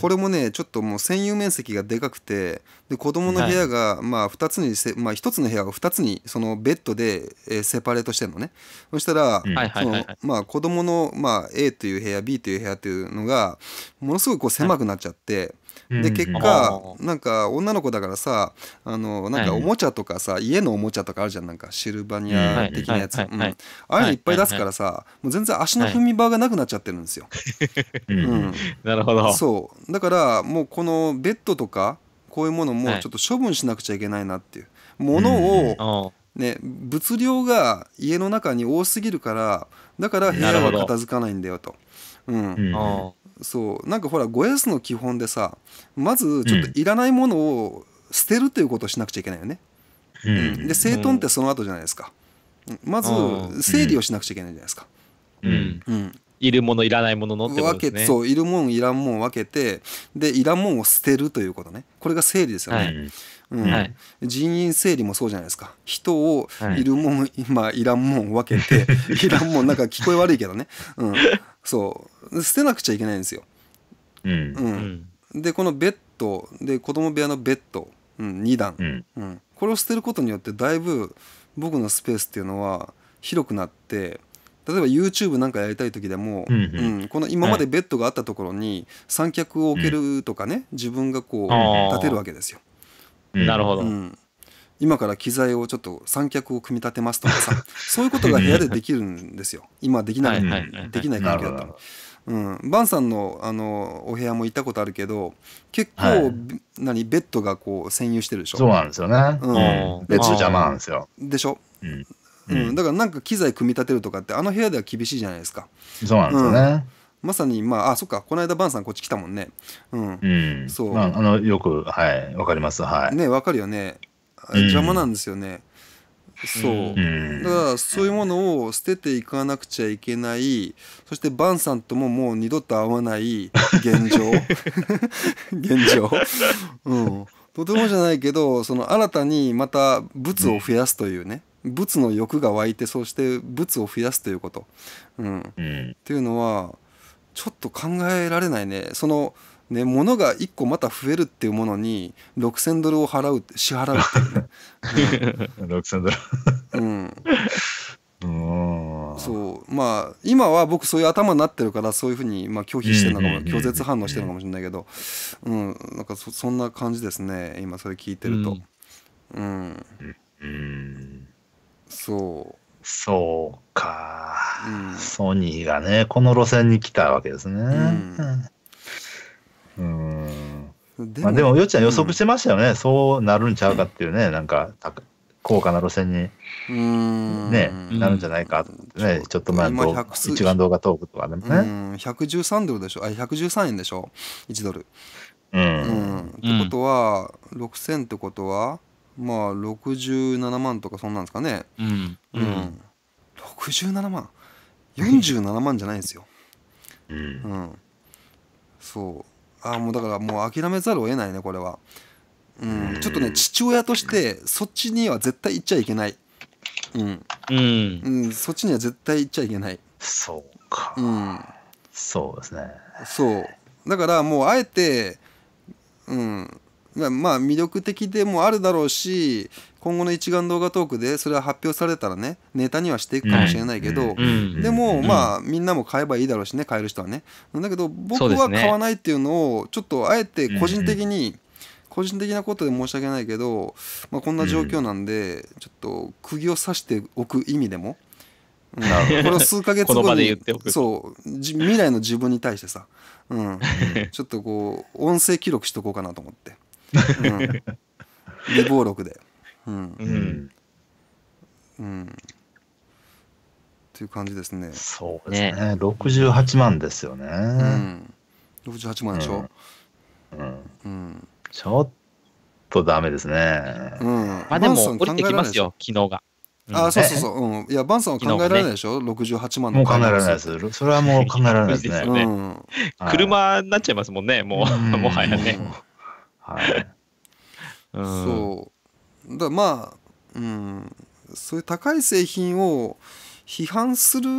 これもねちょっともう占有面積がでかくてで子供の部屋が、まあ2つにまあ、1つの部屋を2つにそのベッドで、えセパレートしてるのねそしたら、そのまあ、子供のまの、A という部屋 B という部屋というのがものすごく狭くなっちゃって。で結果なんか女の子だからさあのなんかおもちゃとかさ家のおもちゃとかあるじゃんなんかシルバニア的なやつああいうのいっぱい出すからさもう全然足の踏み場がなくなっちゃってるんですよ。なるほどそうだからもうこのベッドとかこういうものもちょっと処分しなくちゃいけないなっていうものをね、物量が家の中に多すぎるからだから部屋は片付かないんだよと。うん、うん、そうなんかほらやすの基本でさまずちょっといらないものを捨てるということをしなくちゃいけないよね、うん、うん、で整頓ってその後じゃないですかまず整理をしなくちゃいけないじゃないですか、うん、うん、いるものいらないもののってことですねそういるもんいらんもん分けてでいらんもんを捨てるということねこれが整理ですよね、はい、うん、はい、人員整理もそうじゃないですか人をいるもん、はい、今いらんもん分けて いらんもんなんか聞こえ悪いけどね、うん、そう捨てなくちゃいけないんですよ。うん、うん、でこのベッドで子供部屋のベッド、うん、2段、うんうん、これを捨てることによってだいぶ僕のスペースっていうのは広くなって例えば YouTube なんかやりたい時でも、うん、うんうん、この今までベッドがあったところに三脚を置けるとかね、自分がこう立てるわけですよ。なるほど、うん、今から機材をちょっと三脚を組み立てますとかさ、そういうことが部屋でできるんですよ。今できない、できない環境だったの。うん、バンさんのあのお部屋も行ったことあるけど結構、はい、何ベッドがこう占有してるでしょそうなんですよね、うん、別に邪魔なんですよでしょ、うんうん、だからなんか機材組み立てるとかってあの部屋では厳しいじゃないですかそうなんですよね、うん、まさにまああそっかこの間バンさんこっち来たもんねうん、うん、そう、まあ、あのよくはいわかりますはいねわかるよね邪魔なんですよね。そうだからそういうものを捨てていかなくちゃいけないそしてバンさんとももう二度と会わない現状 現状、うん、とてもじゃないけどその新たにまた物を増やすというね、物の欲が湧いてそして物を増やすということ、うん、うん、っていうのはちょっと考えられないねそので物が1個また増えるっていうものに6,000ドルを払う支払うっていうね、うん、6,000ドルうんそうまあ今は僕そういう頭になってるからそういうふうに、まあ、拒否してるのかも、拒絶反応してるのかもしれないけど、うん、なんかそそんな感じですね今それ聞いてるとうん、うんそうそうか、うん、ソニーがねこの路線に来たわけですね、うんうんでも,、まあ、でもよちゃん予測してましたよね、うん、そうなるんちゃうかっていうねなんか高価な路線に、ね、なるんじゃないかってね、ちょっと前の一眼動画トークとかでもね、うん、113ドルでしょあ113円でしょ1ドル、うん、うん、ってことは6000ってことはまあ67万とかそんなんですかねうん、うん、67万47万じゃないんですよ、うん、うん、そうああもうだからもう諦めざるを得ないねこれは、うん、ちょっとね父親としてそっちには絶対行っちゃいけないうん、うん、うん、そっちには絶対行っちゃいけないそうか、うん、そうですねそうだからもうあえてうんまあ魅力的でもあるだろうし今後の一眼動画トークでそれは発表されたらねネタにはしていくかもしれないけど、でもまあみんなも買えばいいだろうしね買える人はねだけど僕は買わないっていうのをちょっとあえて個人的に、個人的なことで申し訳ないけど、まあ、こんな状況なんで、ちょっと釘を刺しておく意味でも、うん、これを数ヶ月後にそう未来の自分に対してさ、うん、ちょっとこう音声記録しとこうかなと思って、うん、微暴録で。うん。うん。うん。っていう感じですね。そうですね。ね68万ですよね。うん。68万でしょ。うん。うん。ちょっとダメですね。うん。まあでも、降りてきますよ、昨日が。あそうそうそう。うん、いや、バンさんは考えられないでしょ、ね、68万のもう考えられないです。それはもう考えられないですね。うん、車になっちゃいますもんね、もう、もはやね。はい。うん、そう。だまあうんそういう高い製品を批判する、う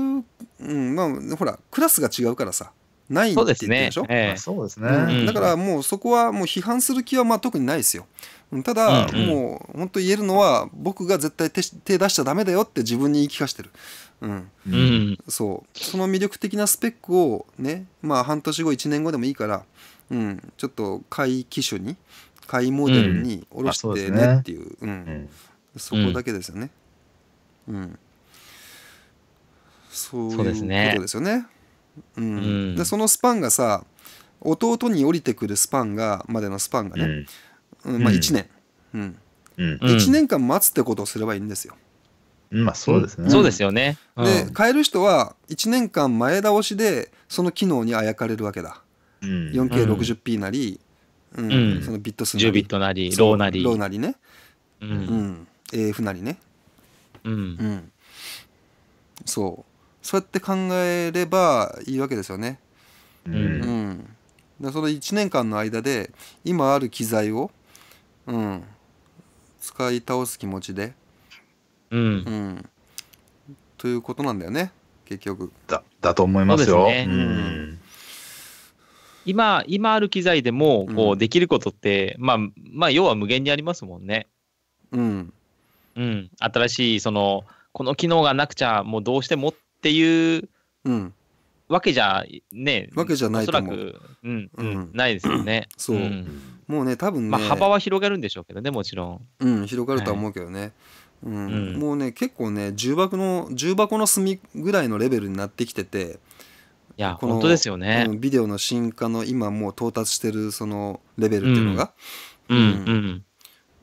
んまあ、ほらクラスが違うからさないって言ってるでしょそうですね、えうん、だからもうそこはもう批判する気はまあ特にないですよただ、うんもう本当言えるのは僕が絶対手手出しちゃダメだよって自分に言い聞かしてる、うん、うん、そうその魅力的なスペックをねまあ半年後1年後でもいいから、うん、ちょっとい機種に買いモデルに下ろしてねっていう,、うんそこだけですよね。うん、そういうことですよね。うん、でそのスパンがさ弟に降りてくるスパンがまでのスパンがね、うんまあ、1年、うんうん、1年間待つってことをすればいいんですよ。まあそうですね。そうですよね。で買える人は1年間前倒しでその機能にあやかれるわけだ。4K60p なりうん、うん、そのビット数10ビットなりローなりローなりね、うんうん、AF なりね、うんうん、そうそうやって考えればいいわけですよね。うん、うんでその1年間の間で今ある機材を、うん、使い倒す気持ちで、うん、うん、ということなんだよね結局だだと思いますよ。うすね、うん今、今ある機材でも、こう、できることって、うん、まあ、まあ、要は無限にありますもんね。うん。うん。新しい、その、この機能がなくちゃ、もうどうしてもっていう、うん。わけじゃ、ね。わけじゃないと思う。おそらく、うん、うん、うん、ないですよね。そう。うん、もうね、多分ね。まあ、幅は広がるんでしょうけどね、もちろん。うん、広がるとは思うけどね。はいうん、うん、もうね結構ね重箱の重箱の隅ぐらいのレベルになってきてて、いやこの本当ですよね、うん、ビデオの進化の今もう到達してるそのレベルっていうのが、うん、うんうん、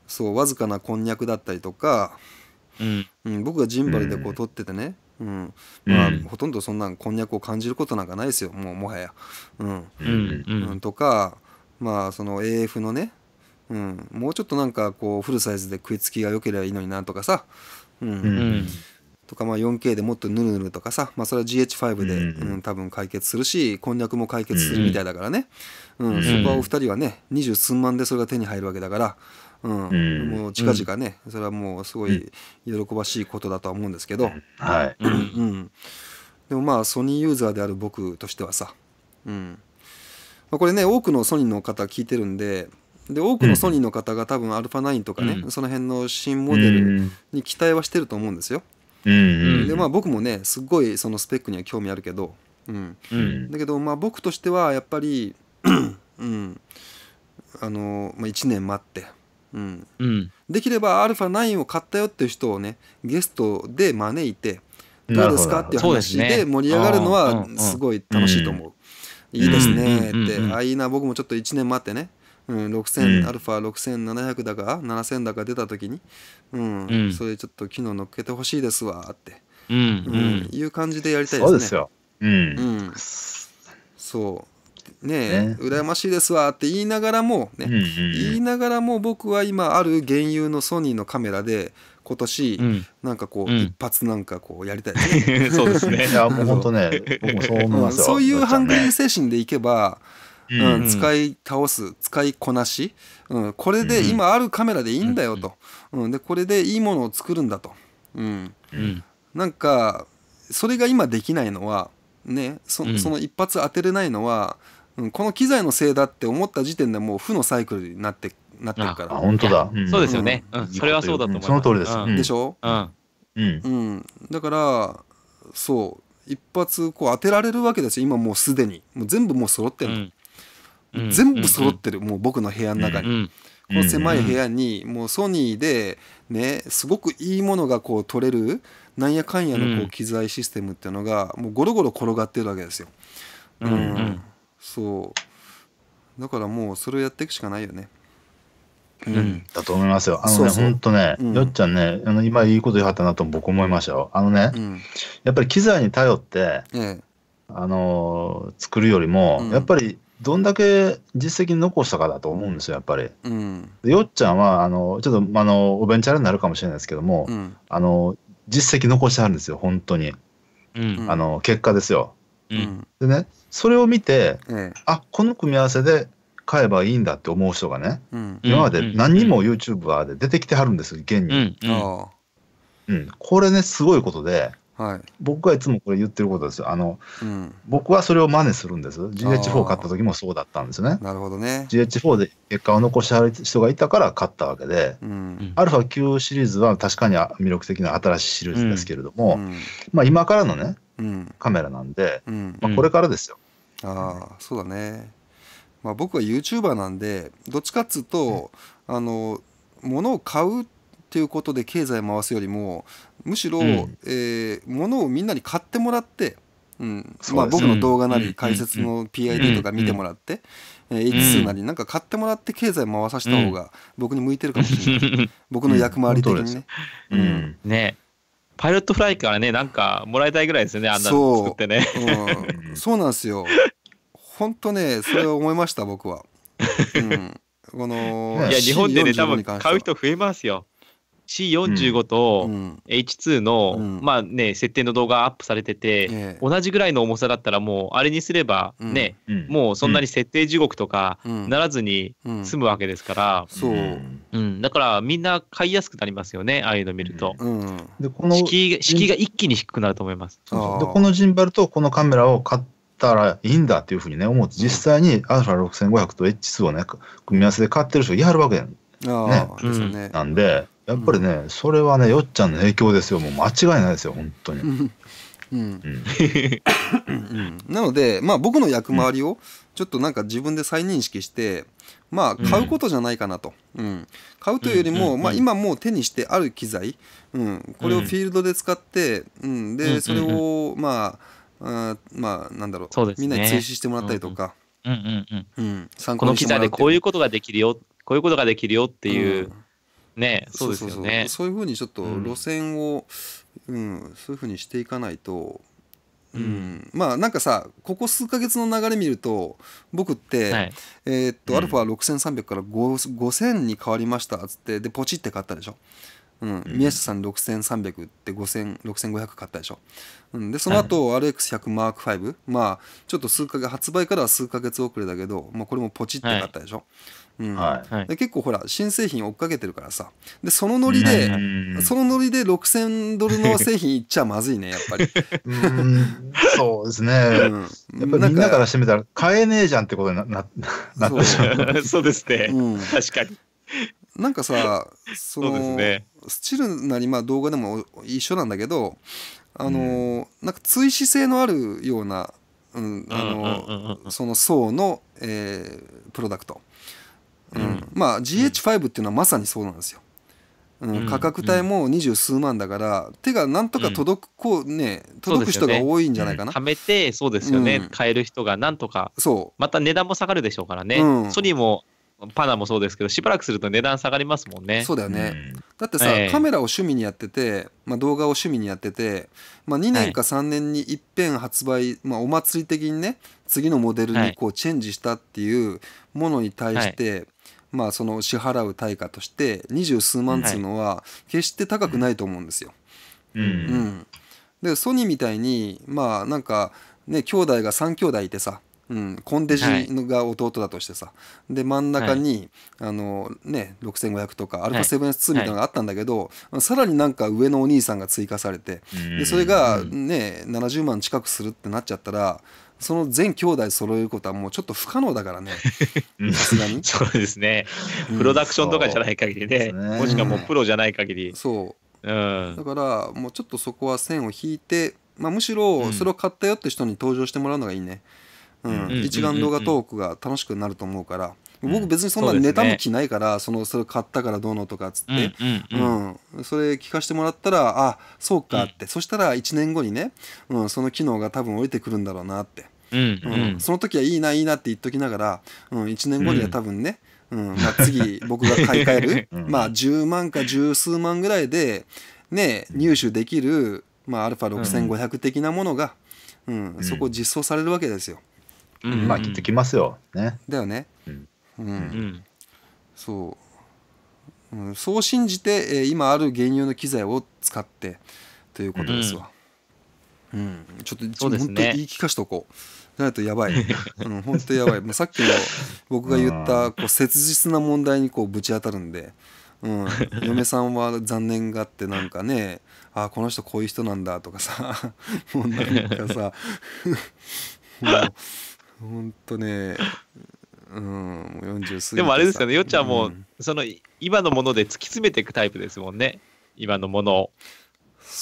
そうわずかなこんにゃくだったりとか、うん僕がジンバルでこう撮っててね、うんまあ、ほとんどそんなこんにゃくを感じることなんかないですよもうもはや。うんとかまあその AF のね、うん、もうちょっとなんかこうフルサイズで食いつきが良ければいいのになとかさ、うんとか、まあ、4K でもっとヌルヌルとかさ、まあ、それは GH5 で、うん、多分解決するしこんにゃくも解決するみたいだからね、うんそこはお二人はね二十数万でそれが手に入るわけだから。うん、うん、もう近々ね、それはもうすごい喜ばしいことだとは思うんですけど、はい、うん、でもまあソニーユーザーである僕としてはさ、うんまあ、これね多くのソニーの方聞いてるんでで多くのソニーの方が多分 α9 とかね、その辺の新モデルに期待はしてると思うんですよ。うんうん、でまあ、僕もねすごいそのスペックには興味あるけど、うんうん、だけどまあ僕としてはやっぱり、うんあのまあ、1年待って、うんうん、できれば α9 を買ったよっていう人をねゲストで招いてどうですかっていう話で盛り上がるのはすごい楽しいと思う。いいですねって、あいいな僕もちょっと1年待ってねうん、6000、アルファ6700だか7000だか出た時に、うん、うん、それちょっと機能乗っけてほしいですわって、うん、いう感じでやりたいですね。そうですよ。うん。そうねえ、羨ましいですわって言いながらも、ね言いながらも僕は今ある原油のソニーのカメラで今年、なんかこう、一発なんかこうやりたい そうですね。いやもう本当ね、僕もそう思いますよ。そういうハングリー精神でいけば、うん、使い倒す使いこなし、うん、これで今あるカメラでいいんだよと、うん、でこれでいいものを作るんだと、うんなんかそれが今できないのはねその一発当てれないのは、うん、この機材のせいだって思った時点でもう負のサイクルになってなってるから本当だ、そうですよね、うんそれはそうだと思います、その通りです、でしょ、うんうんだからそう一発こう当てられるわけですよ今もうすでにもう全部もう揃ってる、全部揃ってる、もう僕の部屋の中に。この狭い部屋にもうソニーでねすごくいいものがこう取れるなんやかんやのこう機材システムっていうのがもうゴロゴロ転がってるわけですよ。うん、うん、そうだからもうそれをやっていくしかないよね。うん、うん、だと思いますよ。あのね、ほんとね、うん、よっちゃんね、あの今いいこと言わはったなと僕思いましたよ。あのね、やっぱり機材に頼って、うん、あの作るよりも、やっぱりどんだけ実績残したかだと思うんですよ、やっぱり。うん、でよっちゃんは、あの、ちょっと、あの、おべチャゃになるかもしれないですけども、うん、あの、実績残してあるんですよ、本当に。うん、あの、結果ですよ。うん、でね、それを見て、うん、あ、この組み合わせで買えばいいんだって思う人がね、うん、今まで何人も YouTuber で出てきてはるんです、よ、現に。うん。これね、すごいことで、はい、僕はいつもこれ言ってることですよ。あの、うん、僕はそれを真似するんです GH4 買った時もそうだったんですねなるほどね GH4 で結果を残しはる人がいたから買ったわけで、アルファ9シリーズは確かに魅力的な新しいシリーズですけれども、うん、まあ、今からのね、カメラなんで、まあ、これからですよ、ああそうだね、まあ、僕は YouTuber なんでどっちかっつうと、あの物を買うっていうことで経済回すよりもむしろ、うん、えー、のをみんなに買ってもらって、うんまあ、僕の動画なり解説の PID とか見てもらって、うんえー、H2 なりなんか買ってもらって経済回させた方が僕に向いてるかもしれない、うん、僕の役回り的にね。うん、ねパイロットフライからねなんかもらいたいぐらいですよねあんなの作ってね。そう,、そうなんですよ。本当ねそれを思いました僕は。うん、この いや日本でね多分買う人増えますよ。C45 と H2 の、うん、まあね、設定の動画アップされてて、同じぐらいの重さだったらもうあれにすればね、うん、もうそんなに設定地獄とかならずに済むわけですから、そう、うん、だからみんな買いやすくなりますよねああいうの見ると、でこの敷居が一気に低くなると思いますでこのジンバルとこのカメラを買ったらいいんだっていうふうにね思う実際に α6500 と H2 をね組み合わせで買ってる人やるわけやんね、ね、なんでやっぱりね、うん、それはねよっちゃんの影響ですよもう間違いないですよ本当に。うんうんなので、まあ、僕の役回りをちょっとなんか自分で再認識して、まあ、買うことじゃないかなと、うん、うん、買うというよりも、まあ、今もう手にしてある機材、うん、これをフィールドで使って、うん、でそれを、まあ、あまあなんだろう、ね、みんなに追試してもらったりとか、うんうんうん参考この機材でこういうことができるよこういうことができるよっていう。うんねそうですよねそういうふうにちょっと路線を、うん、うん、そういうふうにしていかないと、うん、うん、まあなんかさここ数か月の流れ見ると僕って、はい、えー、っと、うん、アルファ6300から5000に変わりましたっつってでポチって買ったでしょ。うん、宮下さん6300って6500買ったでしょ、うん、でその後、はい、RX100M5 まあちょっと数か月発売からは数か月遅れだけど、まあ、これもポチって買ったでしょ、はい、で結構ほら新製品追っかけてるからさでそのノリで、そのノリで6000ドルの製品いっちゃまずいねやっぱり うそうですね、うん、やっぱりみんなからしてみたら買えねえじゃんってことになななってしまう そうですね、うん、確かになんかさその、ね、スチルなりまあ動画でも一緒なんだけどあの、うん、なんか追試性のあるような、うん、うんうんうんうん、層の、えー、プロダクトうん、まあ GH5 っていうのはまさにそうなんですよ。うん、価格帯も二十数万だから、うん、手がなんとか届く、こうね、届く人が多いんじゃないかな。ね、貯めて、そうですよね、買える人がなんとか、そう。また値段も下がるでしょうからね、ソニーもパナもそうですけど、しばらくすると値段下がりますもんね。そうだよね。だってさ、カメラを趣味にやってて、まあ、動画を趣味にやってて、まあ、2年か3年にいっぺん発売、はい、まあ、お祭り的にね、次のモデルにこうチェンジしたっていうものに対して、はいまあ、その支払う対価として二十数万っていうのは決して高くないと思うんですよ。うん、うん、でソニーみたいにまあなんかね兄弟が3兄弟いてさ、うん、コンデジが弟だとしてさ、はい、で真ん中に、はい、ね、6500とか α7S2 みたいなのがあったんだけど、はい、さらになんか上のお兄さんが追加されてでそれがね70万近くするってなっちゃったらその全兄弟揃えることはもうちょっと不可能だからね。さすがに。そうですね。プロダクションとかじゃない限りね、うん、もしくはもうプロじゃない限り。そう。うん、だからもうちょっとそこは線を引いて、まあ、むしろそれを買ったよって人に登場してもらうのがいいね。うん、一眼動画トークが楽しくなると思うから。僕別にそんな妬む気ないから、うん、そ、ね,、のそれ買ったからどうのとかっつって、うん、うんうん、それ聞かせてもらったらあそうかって、そしたら1年後にね、うん、その機能が多分降りてくるんだろうなって、うんうん、その時はいいないいなって言っときながら、うん、1年後には多分ね、うんまあ、次僕が買い替える、まあ10万か十数万ぐらいで、ね、入手できる、まあ、α6500 的なものが、うんそこ実装されるわけですよ。うん、まあきっときますよ。ね、だよね。うんそう、うん、そう信じて、えー、今ある原油の機材を使ってということですわ。うん、ちょっと、そうで言い聞かしとこう。じゃないとやばい。うん、本当やばい。さっきの僕が言ったこう切実な問題にこうぶち当たるんで、うん、嫁さんは残念があってなんかね、ああ、この人こういう人なんだとかさ、も うなんかさ、もう本当ね、うん、四十でもあれですよね、よっちゃんも、その今のもので突き詰めていくタイプですもんね、今のものを。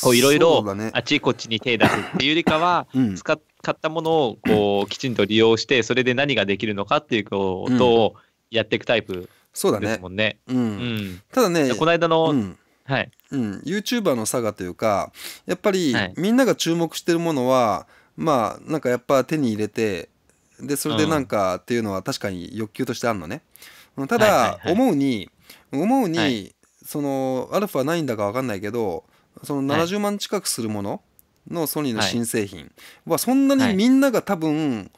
こういろいろあっちこっちに手出すっていうよりかは、使っ買ったものをこうきちんと利用してそれで何ができるのかっていうことをやっていくタイプですもんね。うねうん、うん、ただねこの間の、うんはいうん、YouTuber の佐賀というかやっぱりみんなが注目してるものは、まあなんかやっぱ手に入れてでそれでなんかっていうのは確かに欲求としてあるのね。ただ、思うに思うに、はい、そのアルファないんだか分かんないけどその70万近くするもののソニーの新製品はそんなにみんなが多分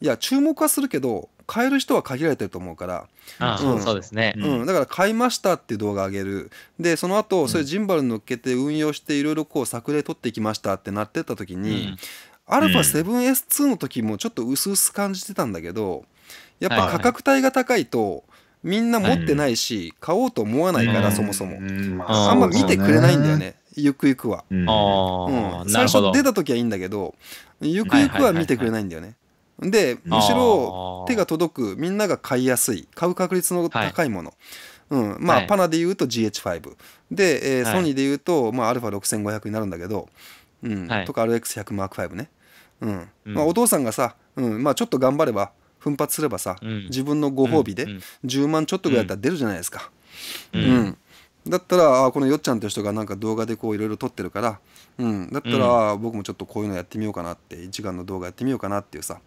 いや注目はするけど買える人は限られてると思うからうん、そうですね、ん、だから買いましたっていう動画上げるでその後それジンバルに乗っけて運用していろいろこう作例取っていきましたってなってった時に、α7S2 の時もちょっと薄々感じてたんだけどやっぱ価格帯が高いとみんな持ってないし、買おうと思わないから、そもそも、あんま見てくれないんだよね。ゆくゆくは、うん、最初出た時はいいんだけどゆくゆくは見てくれないんだよね、でむしろ手が届くみんなが買いやすい買う確率の高いもの、はいうんまあ、はい、パナでいうと GH5 で、えー、ソニーでいうと、まあ、α6500 になるんだけど、うんはい、とか RX100M5 ね、うんまあ、お父さんがさ、うんまあ、ちょっと頑張れば奮発すればさ、うん、自分のご褒美で10万ちょっとぐらいだったら出るじゃないですか、うん、うんだったらこのよっちゃんという人がなんか動画でこういろいろ撮ってるから、うん、だったら僕もちょっとこういうのやってみようかなって一眼の動画やってみようかなっていうさ、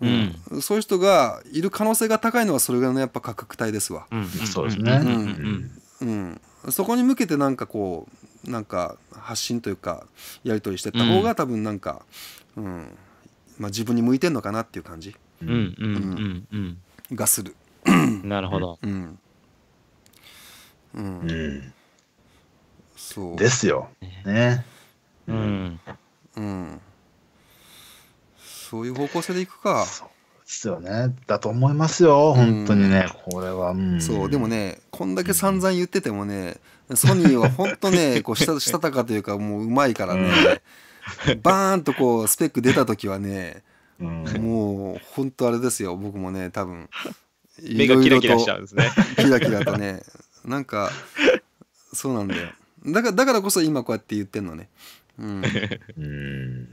うん、うん、そういう人がいる可能性が高いのはそれぐらいのやっぱ価格帯ですわ。うん、そうんうんそこに向けてなんかこうなんか発信というかやり取りしてった方が多分なんか、うんまあ、自分に向いてるのかなっていう感じ、うんうんうんうん、がする。なるほど、うんうん、そうですよねうん、うん、そういう方向性でいくかそうですよねだと思いますよ本当にね、これは、うん、そうでもねこんだけ散々言っててもねソニーは本当ねこうしたしたたかというかもううまいからね、バーンとこうスペック出た時はね、うん、もう本当あれですよ僕もね多分 目がキラキラしちゃうんですねキラキラとねなんかそうなんだよだからだからこそ今こうやって言ってんのねうん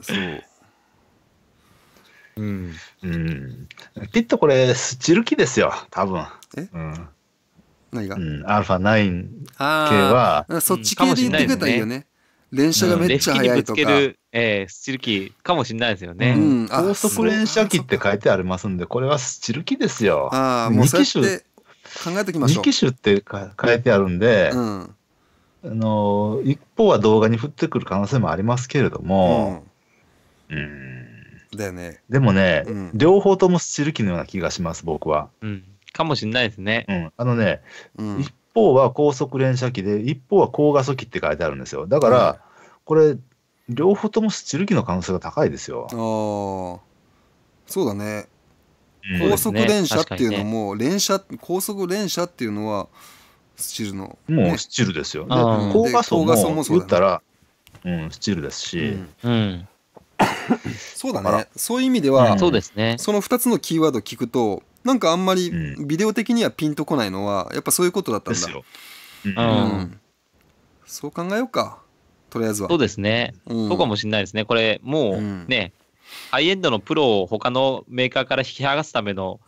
そううん、うん、きっとこれスチル機ですよ多分え、うん、何が、うん、アルファ9系はそっち系で言ってくれたらいいよね、連射がめっちゃ速いとか、うんえー、スチル機かもしれないですよね、うん、高速連射機って書いてありますんでこれはスチル機ですよああもう2機種考えときましょう。2機種ってか書いてあるんで、うん、あの一方は動画に降ってくる可能性もありますけれども、うん、うんだよね。でもね、うん、両方ともスチル機のような気がします、僕は。うん、かもしれないですね。うん、あのね、一方は高速連射機で、一方は高画素機って書いてあるんですよ。だから、これ、両方ともスチル機の可能性が高いですよ。ああ、そうだね。高速電車っていうのも、連射高速連射っていうのはスチールの、ね、もうスチールですよ。高画素もそう言ったら、うん、スチールですし。うんそうだねそういう意味では、うん、そうですね、その2つのキーワード聞くとなんかあんまりビデオ的にはピンとこないのはやっぱそういうことだったんだよ、うん、うん、そう考えようかとりあえずはそうですね、うん、そうかもしれないですねこれもうね、ハイエンドのプロを他のメーカーから引き剥がすための、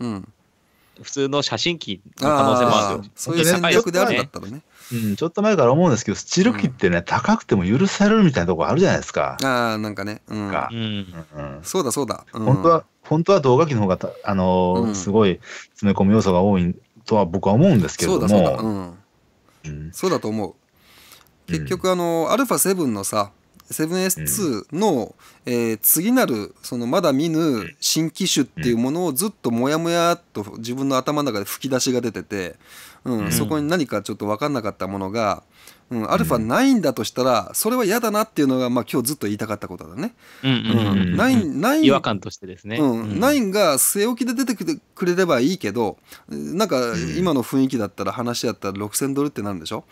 普通の写真機の可能性もある、うん、そういう戦略であるんだったらね。うん、ちょっと前から思うんですけど、スチール機ってね、うん、高くても許されるみたいなとこあるじゃないですか。ああ、なんかね。うん。うんそうだそうだ。本当は、本当は動画機の方が、あのー、すごい詰め込む要素が多いとは僕は思うんですけれども。そうだそうだ。うん。そうだと思う。結局、あの、アルファ7のさ、セブン s 2の、うん、えー、次なるそのまだ見ぬ新機種っていうものをずっともやもやっと自分の頭の中で吹き出しが出てて、うん、うん、そこに何かちょっと分かんなかったものが、うん、アルファないんだとしたら、それは嫌だなっていうのが、まあ、今日ずっと言いたかったことだね。ナイン、ナイン。違和感としてですね。うん、ナインが据え置きで出てくれればいいけど、なんか今の雰囲気だったら話し合ったら6000ドルってなるんでしょ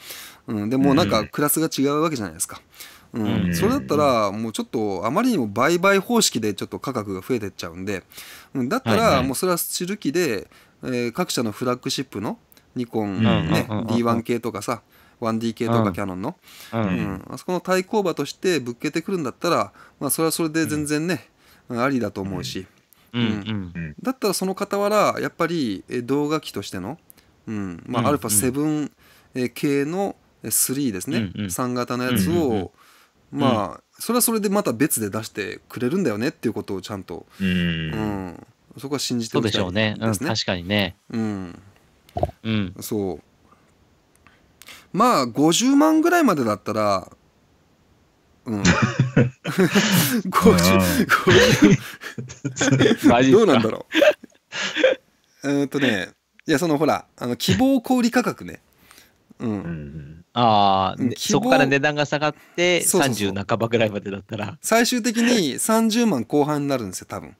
うん、でもなんかクラスが違うわけじゃないですか。うんうん、それだったらもうちょっとあまりにも売買方式でちょっと価格が増えてっちゃうんで、うん、だったらもうそれはスチル機で、え各社のフラッグシップのニコン、ね D1 系とかさ 1D 系とかキャノンの、うんあそこの対抗馬としてぶっけてくるんだったら、まあ、それはそれで全然ね、ありだと思うし、うんだったらその傍らやっぱり動画機としての、うんまあ、α7 系の3ですね、3型のやつを、まあ、それはそれでまた別で出してくれるんだよねっていうことをちゃんと、うん、そこは信じてるんで、うでしょうね、うん、確かにね。うん、うん、そうまあ50万ぐらいまでだったらうん50 どうなんだろううんとねいやそのほらあの希望小売価格ねうん、うんああ、そこから値段が下がって30半ばぐらいまでだったら最終的に30万後半になるんですよ多分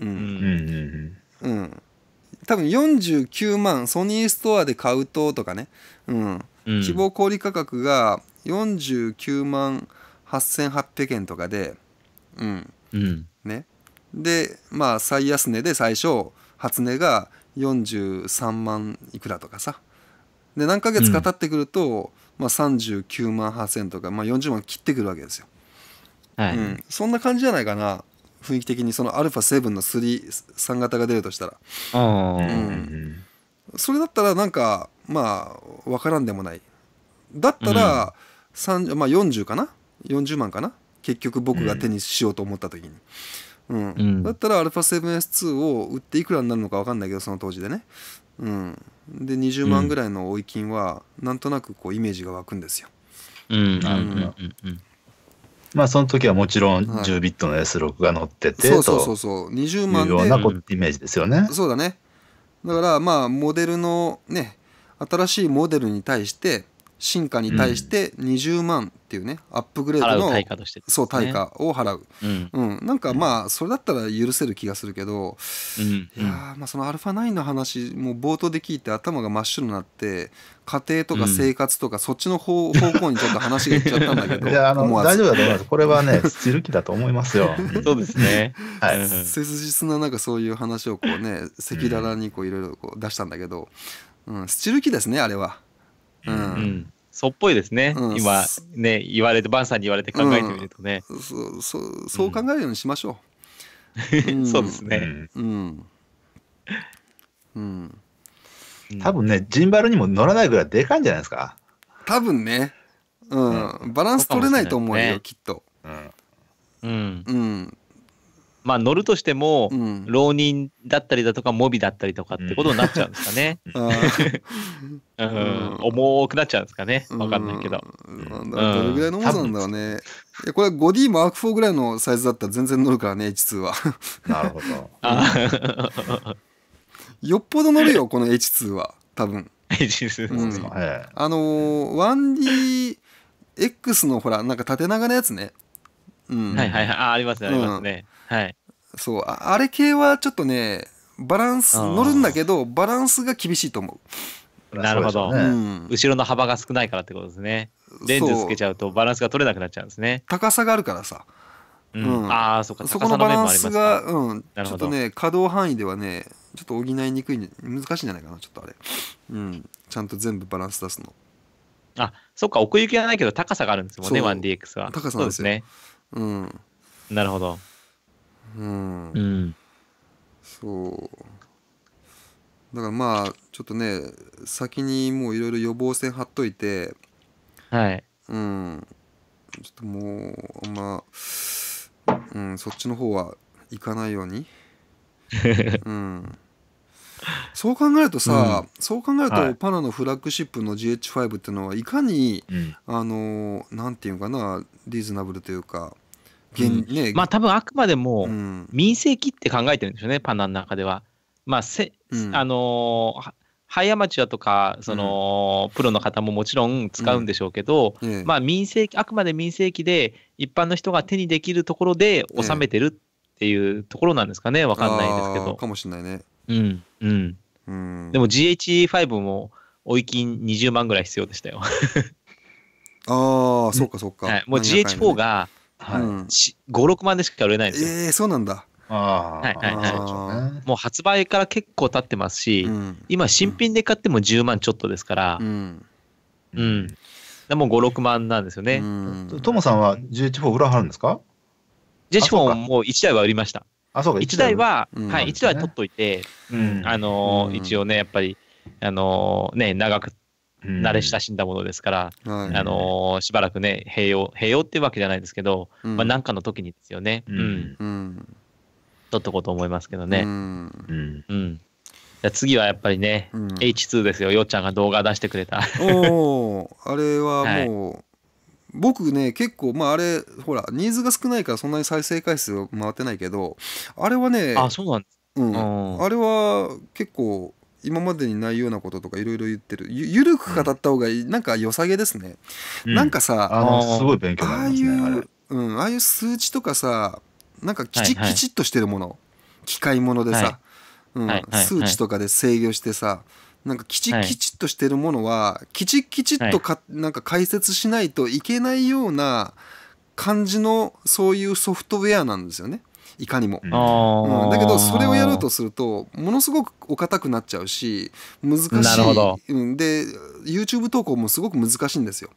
うんうんうん、多分49万ソニーストアで買うととかねうん希望小売価格が49万8800円とかで、うん、うん、ね、でまあ最安値で最初初値が43万いくらとかさ、で何ヶ月か経ってくると、まあ、39万8000とか、まあ、40万切ってくるわけですよ、はい、うん、そんな感じじゃないかな雰囲気的にその α7 の33型が出るとしたらあ、うん、それだったらなんかまあ分からんでもないだったら、うんまあ、40かな40万かな結局僕が手にしようと思った時に、うん、うん、だったら α7S2 を売っていくらになるのか分かんないけどその当時でね、うん、で20万ぐらいの追い金は、なんとなくこうイメージが湧くんですよ。うん、まあその時はもちろん10ビットの S6 が載ってて、はい、そうそうそう20万でいうようなイメージですよね。そうだねだからまあモデルのね新しいモデルに対して進化に対して20万っていうね、アップグレードの対価そう対価を払う、うんなんかまあそれだったら許せる気がするけど、いやまあその α9 の話もう冒頭で聞いて頭が真っ白になって家庭とか生活とか、そっちの方方向にちょっと話がいっちゃったんだけど いやあの大丈夫だと思いますこれはねスチル機だと思いますよそうですね、はい、切実ななんかそういう話をこうね赤裸々にこういろいろ出したんだけど、うん、スチル機ですねあれは。うん。うんそっぽいですね、うん、今ね言われてバンさんに言われて考えてみるとね、うん、そうそうそう考えるようにしましょう、うん、そうですねうん、うん多分ねジンバルにも乗らないぐらいでかいんじゃないですか多分ねうん、バランス取れないと思うよ、ね、きっとうん、うんまあ、乗るとしても、うん、浪人だったりだとか、モビだったりとかってことになっちゃうんですかね。うん、重くなっちゃうんですかね。わかんないけど。どれぐらいの重さなんだろうね。これ 5D マーク4ぐらいのサイズだったら全然乗るからね、H2 は。なるほど。よっぽど乗るよ、この H2 は。多分。H2 ですか。うん、あのー、1DX のほら、なんか縦長のやつね。うん、はいはいはい、あありますね、ありますね。うんはい。そうあ、あれ系はちょっとね、バランス、乗るんだけど、バランスが厳しいと思う。なるほど、ねうん、後ろの幅が少ないからってことですね。レンズつけちゃうとバランスが取れなくなっちゃうんですね。高さがあるからさ。うん、うん、ああ、そっか、そこのバランスが、うん、ちょっとね、可動範囲ではね、ちょっと補いにくい、難しいんじゃないかな、ちょっとあれ。うん、ちゃんと全部バランス出すの。あ、そっか、奥行きはないけど、高さがあるんですもんね、1DX は。高さなんですね。うん。なるほど。うん、うん、そうだからまあちょっとね先にもういろいろ予防線張っといてはいうんちょっともうあんまうん、そっちの方は行かないように、うん、そう考えるとさ、うん、そう考えると、はい、パナのフラッグシップの GH5 っていうのはいかに、うん、あの何て言うかなリーズナブルというか、うん、ね、まあ多分あくまでも民生期って考えてるんでしょうね、うん、パンの中では。まあせ、うん、あのー、ハイアマチュアとかその、プロの方ももちろん使うんでしょうけど、まあ民生あくまで民生期で一般の人が手にできるところで収めてるっていうところなんですかね分かんないですけど。かもしれないね。うんうん、うん、でも GH5 も追い金20万ぐらい必要でしたよ ああそうかそうか、はい、もう GH4 が、はい、うん5、6万でしか売れないんですよ。えー、そうなんだ。あはいはいはい。もう発売から結構経ってますし、うん、今新品で買っても10万ちょっとですから、うん。うん。でもう5、6万なんですよね。トモさんは GH4 裏らはるんですか ?GH4 もう1台は売りました。あ、そうか。1台は、うん、はい、1台は取っといて、うん、あのー、一応ね、やっぱり、あのー、ね、長く慣れ親しんだものですから、あのー、しばらくね併用併用っていうわけじゃないですけど、うん、まあ、何かの時にですよね、うんうん、取っとこうと思いますけどね。うんうんじゃ次はやっぱりね、うん、H2 ですよよっちゃんが動画出してくれたおあれはもう、はい、僕ね結構まああれほらニーズが少ないからそんなに再生回数回ってないけどあれはねあそうなんです、うん、あれは結構今までにないようなこととかいろいろ言ってるゆゆるく語った方がいい、うん、なんか良さげですね、うん、なんかさあのすごい勉強になりますねああいううん、ああいう数値とかさなんかきち,、きちっとしてるもの、機械ものでさ、はいうんはい数値とかで制御してさなんかきちきちっとしてるものは、はい、きちきちっとか、なんか解説しないといけないような感じのそういうソフトウェアなんですよね。いかにも、うん、だけどそれをやろうとするとものすごくお堅くなっちゃうし難しい、うん、で YouTube 投稿もすごく難しいんですよ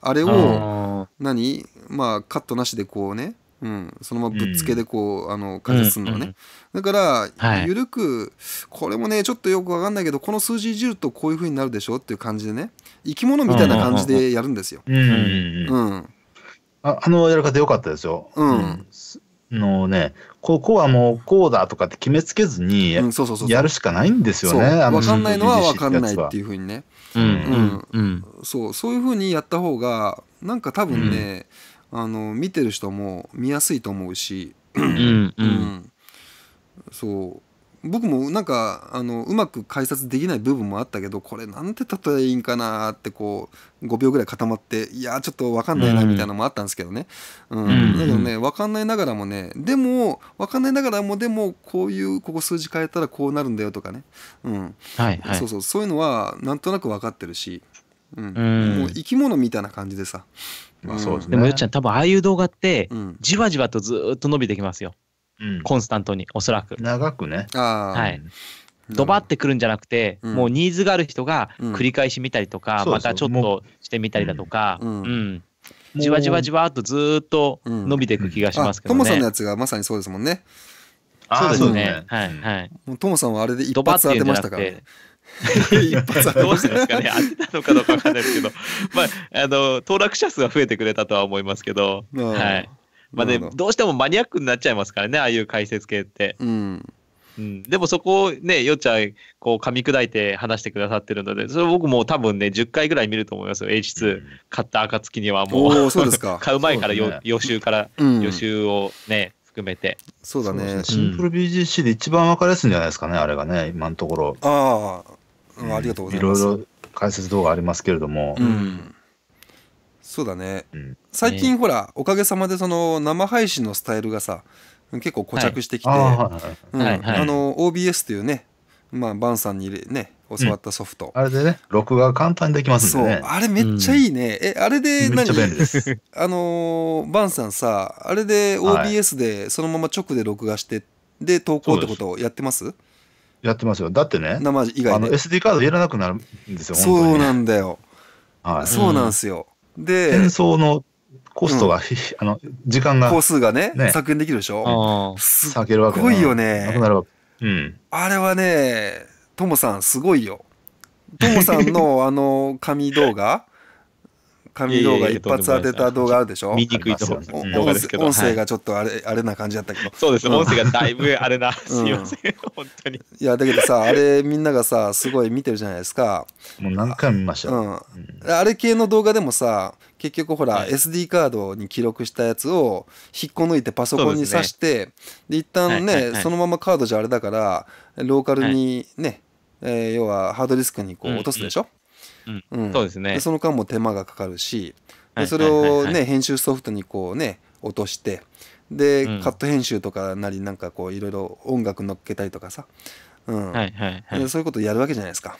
あれを何まあカットなしでこうねうん、そのままぶっつけでこう、うん、あの解説するのはね、うんうん、だから、はい、緩くこれもねちょっとよくわかんないけどこの数字いじるとこういうふうになるでしょっていう感じでね生き物みたいな感じでやるんですよ。うん、うんうん、ああのやり方良かったですよ。うん、のねここはもうこうだとかって決めつけずにやるしかないんですよね。分かんないのは分かんないっていうふうにね。そうそういうふうにやった方がなんか多分ね、うん、あの見てる人も見やすいと思うし。うん、うん、そう僕もなんかあのうまく解説できない部分もあったけどこれなんて例えばいいんかなってこう5秒ぐらい固まっていやちょっと分かんないなみたいなのもあったんですけどね、うん、うん、だけどね分かんないながらもねでも分かんないながらもでもこういうここ数字変えたらこうなるんだよとかね、うんはい、はい、そういうのはなんとなく分かってるし、うん、うん、もう生き物みたいな感じでさ、まあそうですね、でもよっちゃん多分ああいう動画って、じわじわとずっと伸びてきますよ。コンスタントに、おそらく。長くね。はい。ドバってくるんじゃなくて、うん、もうニーズがある人が繰り返し見たりとか、うん、またちょっとしてみたりだとか、うん、うん、じわじわじわっとずっと伸びていく気がしますけどね。トモさんのやつがまさにそうですもんね。そうですね。はいはい。もうトモさんはあれで一発当てましたから、一発どうしてですかね当てたのかどうかわかんないですけど、まああの当落者数は増えてくれたとは思いますけど、はい。まあね、どうしてもマニアックになっちゃいますからね、ああいう解説系って。うん。うん、でもそこをね、よっちゃん、こう噛み砕いて話してくださってるので、それ僕も多分ね、10回ぐらい見ると思いますよ。H2 買った暁にはもう、そうですか買う前からよ、ね、予習から、予習をね、含めて。そうだね。シンプル BGC で一番分かりやすいんじゃないですかね、あれがね、今のところ。ああ、うん、ありがとうございます。いろいろ解説動画ありますけれども。うん、そうだね。うん最近ほら、おかげさまでその生配信のスタイルがさ結構固着してきて OBS というねまあ、バンさんにね教わったソフト、うん、あれでね録画簡単にできますねそうあれめっちゃいいね、うん、えあれで何で あのバンさんさあれで OBS でそのまま直で録画してで投稿ってことをやってますやってますよだってね生以外、あの SD カードいらなくなるんですよそうなんだよ、はい、そうなんですよで転送のコストが、うん、あの、時間が。工数がね、ね削減できるでしょすごいよね。なくなるわけ。うん。あれはね、ともさんすごいよ。ともさんのあの、紙動画神動画一発当てた動画あるでしょ見にくいとですけど。音声がちょっとあれあれな感じだったけど。そうです、音声がだいぶあれな、すいません、本当に。いや、だけどさ、あれみんながさ、すごい見てるじゃないですか。もう何回見ましたうん。あれ系の動画でもさ、結局ほら、SD カードに記録したやつを引っこ抜いてパソコンに挿して、で,、ね、一旦ね、そのままカードじゃあれだから、ローカルにね、はえ要はハードディスクにこう落とすでしょ、うんそうですねでその間も手間がかかるしでそれをね編集ソフトにこうね落としてで、カット編集とかなりなんかこういろいろ音楽乗っけたりとかさ、うんはいはいはい、そういうことやるわけじゃないですか。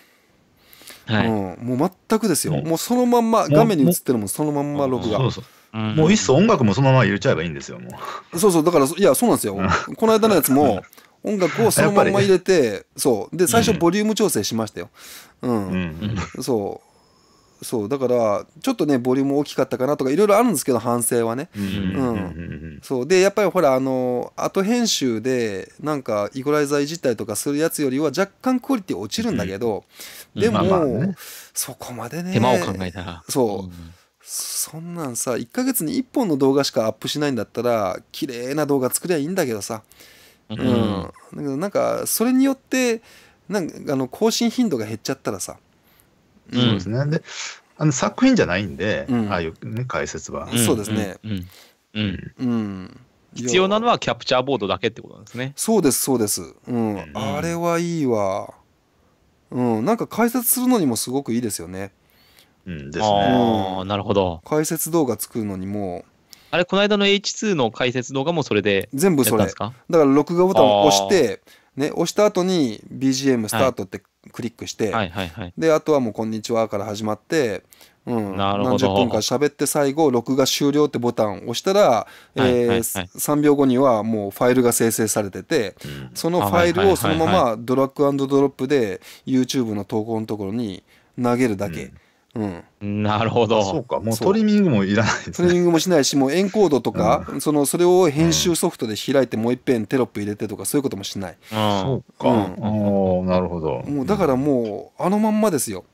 はい、うん、もう全くですよ、もうそのまんま画面に映ってるもんそのまんま録画うそもういっそ音楽もそのまま入れちゃえばいいんですよもうそうそうだからいやそうなんですよ、この間のやつも音楽をそのまんま入れて、そうで最初ボリューム調整しましたよ、うん、うんうんそうそうだからちょっとねボリューム大きかったかなとかいろいろあるんですけど反省はね、うん、そうでやっぱりほらあの後編集でなんかイコライザーいじったりとかするやつよりは若干クオリティ落ちるんだけど、でも、まあね、そこまでね手間を考えたらそう。そんなんさ1ヶ月に1本の動画しかアップしないんだったら綺麗な動画作りゃいいんだけどさうん、だけどなんかそれによってなんかあの更新頻度が減っちゃったらさ、うん、そうですねであの作品じゃないんで、うん、ああいう、ね、解説は、そうですねうん、うん必要なのはキャプチャーボードだけってことなんですねそうですそうです、うん、あれはいいわうんなんか解説するのにもすごくいいですよねうんですねああなるほど解説動画作るのにもあれ、この間の H2 の解説動画もそれで全部それ。だから録画ボタンを押して、ね、押した後に BGM スタートってクリックして、で、あとはもうこんにちはから始まって、うん、何十分か喋って最後録画終了ってボタンを押したら、え3秒後にはもうファイルが生成されてて、そのファイルをそのままドラッグドロップで YouTube の投稿のところに投げるだけ。うん、なるほどそうかもうトリミングもいらないです、ね、トリミングもしないしもうエンコードとか、うん、そのそれを編集ソフトで開いてもういっぺんテロップ入れてとかそういうこともしない、うん、そうか、うん、なるほどもうだからもうあのまんまですよ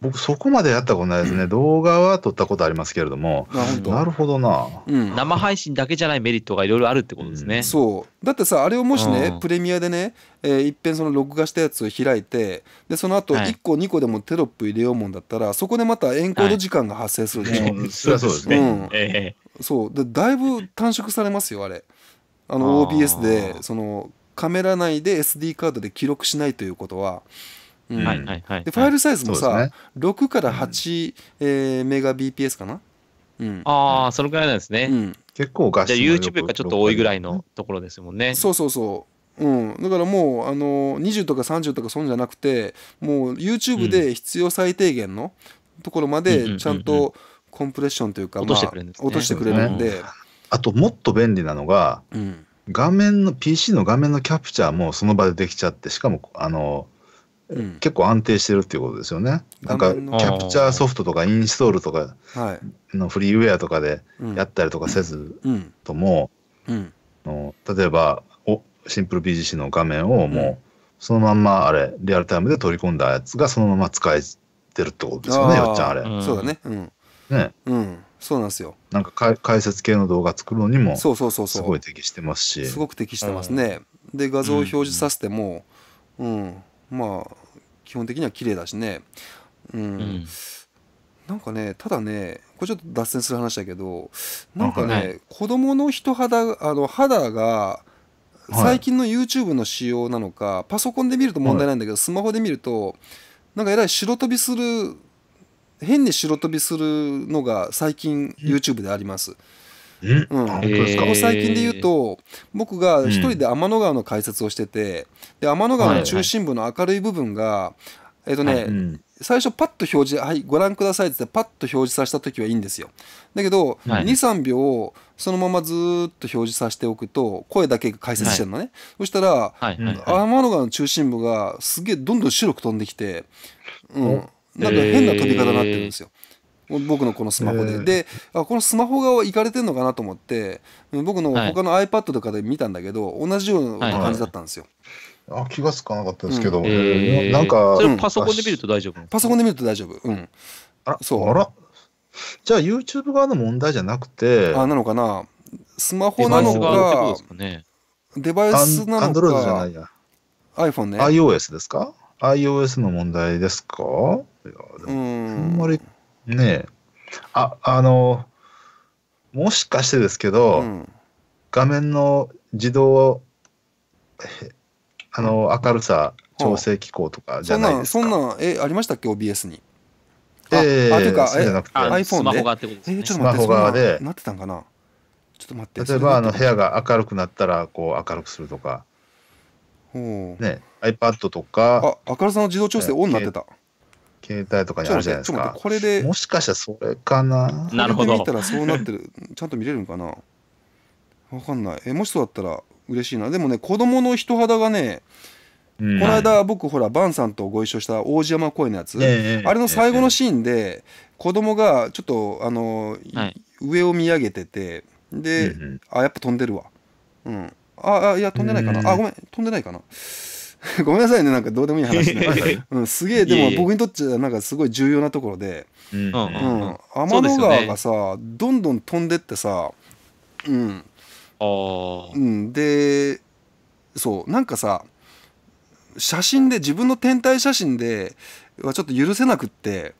僕そこまでやったことないですね。動画は撮ったことありますけれども。なるほどな、うん、生配信だけじゃないメリットがいろいろあるってことですね、うん、そう。だってさ、あれをもしね、プレミアでね、えー、いっぺんその録画したやつを開いて、で、その後1個2個でもテロップ入れようもんだったら、そこでまたエンコード時間が発生するでしょ。はい、そりゃそうですね。うんえー、そうで。だいぶ短縮されますよ、あれ。あの OBS で、そのカメラ内で SD カードで記録しないということは、はいはいはい、でファイルサイズもさ、ね、6から8、えー、メガ BPS かな、うん、ああそのぐらいなんですね、うん、結構ガチじゃ YouTube がちょっと多いぐらいのところですもんねそうそうそううん、だからもうあの20とか30とかそんじゃなくてもう YouTube で必要最低限のところまでちゃんとコンプレッションというか、まあ、落としてくれるんで、ねあともっと便利なのが、うん、画面の PC の画面のキャプチャーもその場でできちゃってしかもあの結構安定してるっていうことですよね。なんかキャプチャーソフトとかインストールとかのフリーウェアとかでやったりとかせずとも、うんの例えばおシンプル BGC の画面をもうそのまんまあれリアルタイムで取り込んだやつがそのまま使えてるってことですよねよっちゃんあれ。うん、そうだね、うんねうん、そうなんですよなんかか解説系の動画作るのにもすごい適してますしすごく適してますね、で画像を表示させても、うんまあ基本的には綺麗だしね、うん、うん、なんかねただねこれちょっと脱線する話だけどなんかね、はい、子供の人肌あの肌が最近の YouTube の仕様なのか、はい、パソコンで見ると問題ないんだけど、はい、スマホで見るとなんかえらい白飛びする変に白飛びするのが最近 YouTube であります。うんうんここ最近で言うと僕が一人で天の川の解説をしてて、うん、で天の川の中心部の明るい部分が、はいはい、えっ、ー、とね、はいうん最初パッと表示「はいご覧ください」ってパッと表示させた時はいいんですよだけど、はい、23秒そのままずっと表示させておくと声だけ解説してるのね、はい、そしたら、はいはい、天の川の中心部がすげえどんどん白く飛んできて、うん、なんか変な飛び方になってるんですよ、僕のこのスマホで、であこのスマホが行かれてるのかなと思って僕の他の iPad とかで見たんだけど、同じような感じだったんですよ。あ気が付かなかったですけど、うんえー、なんかそれパソコンで見ると大丈夫パソコンで見ると大丈夫うんあそうあらじゃあ YouTube 側の問題じゃなくてあなのかなスマホなのかデバイスなのか a n d r o i じゃないや iPhone ね iOS ですか iOS の問題ですかいやでもあんまりねえ。あ、あの、もしかしてですけど、うん、画面の自動、あの、明るさ調整機構とかじゃないですか。そんな、そんな、え、ありましたっけ ?OBS に。ええー、あ、というか、え、じゃなく iPhone で。スマホ側ってことですね。えー、ちょっと待って、スマホ側で。なってたんかなちょっと待って。例えば、あの、部屋が明るくなったら、こう、明るくするとか。ほう。ね、iPad とか。あ、明るさの自動調整オンになってた。えー携帯とかにあるじゃないですか。これで。もしかしたらそれかな。なるほど。見たらそうなってる。ちゃんと見れるんかな。わかんない。え、もしそうだったら嬉しいな。でもね、子供の人肌がね、うん、この間僕ほらバンさんとご一緒した大子山公園のやつ、えー、あれの最後のシーンで子供がちょっとあの、はい、上を見上げててで、うんあやっぱ飛んでるわ、うん、ああいや飛んでないかな、うん、あごめん飛んでないかな ごめんなさいねなんかどうでもいい話にうん、すげえでも僕にとってゃなんかすごい重要なところで、天の川がさ、どんどん飛んでってさ、うんあうん、でそうなんかさ写真で自分の天体写真ではちょっと許せなくって。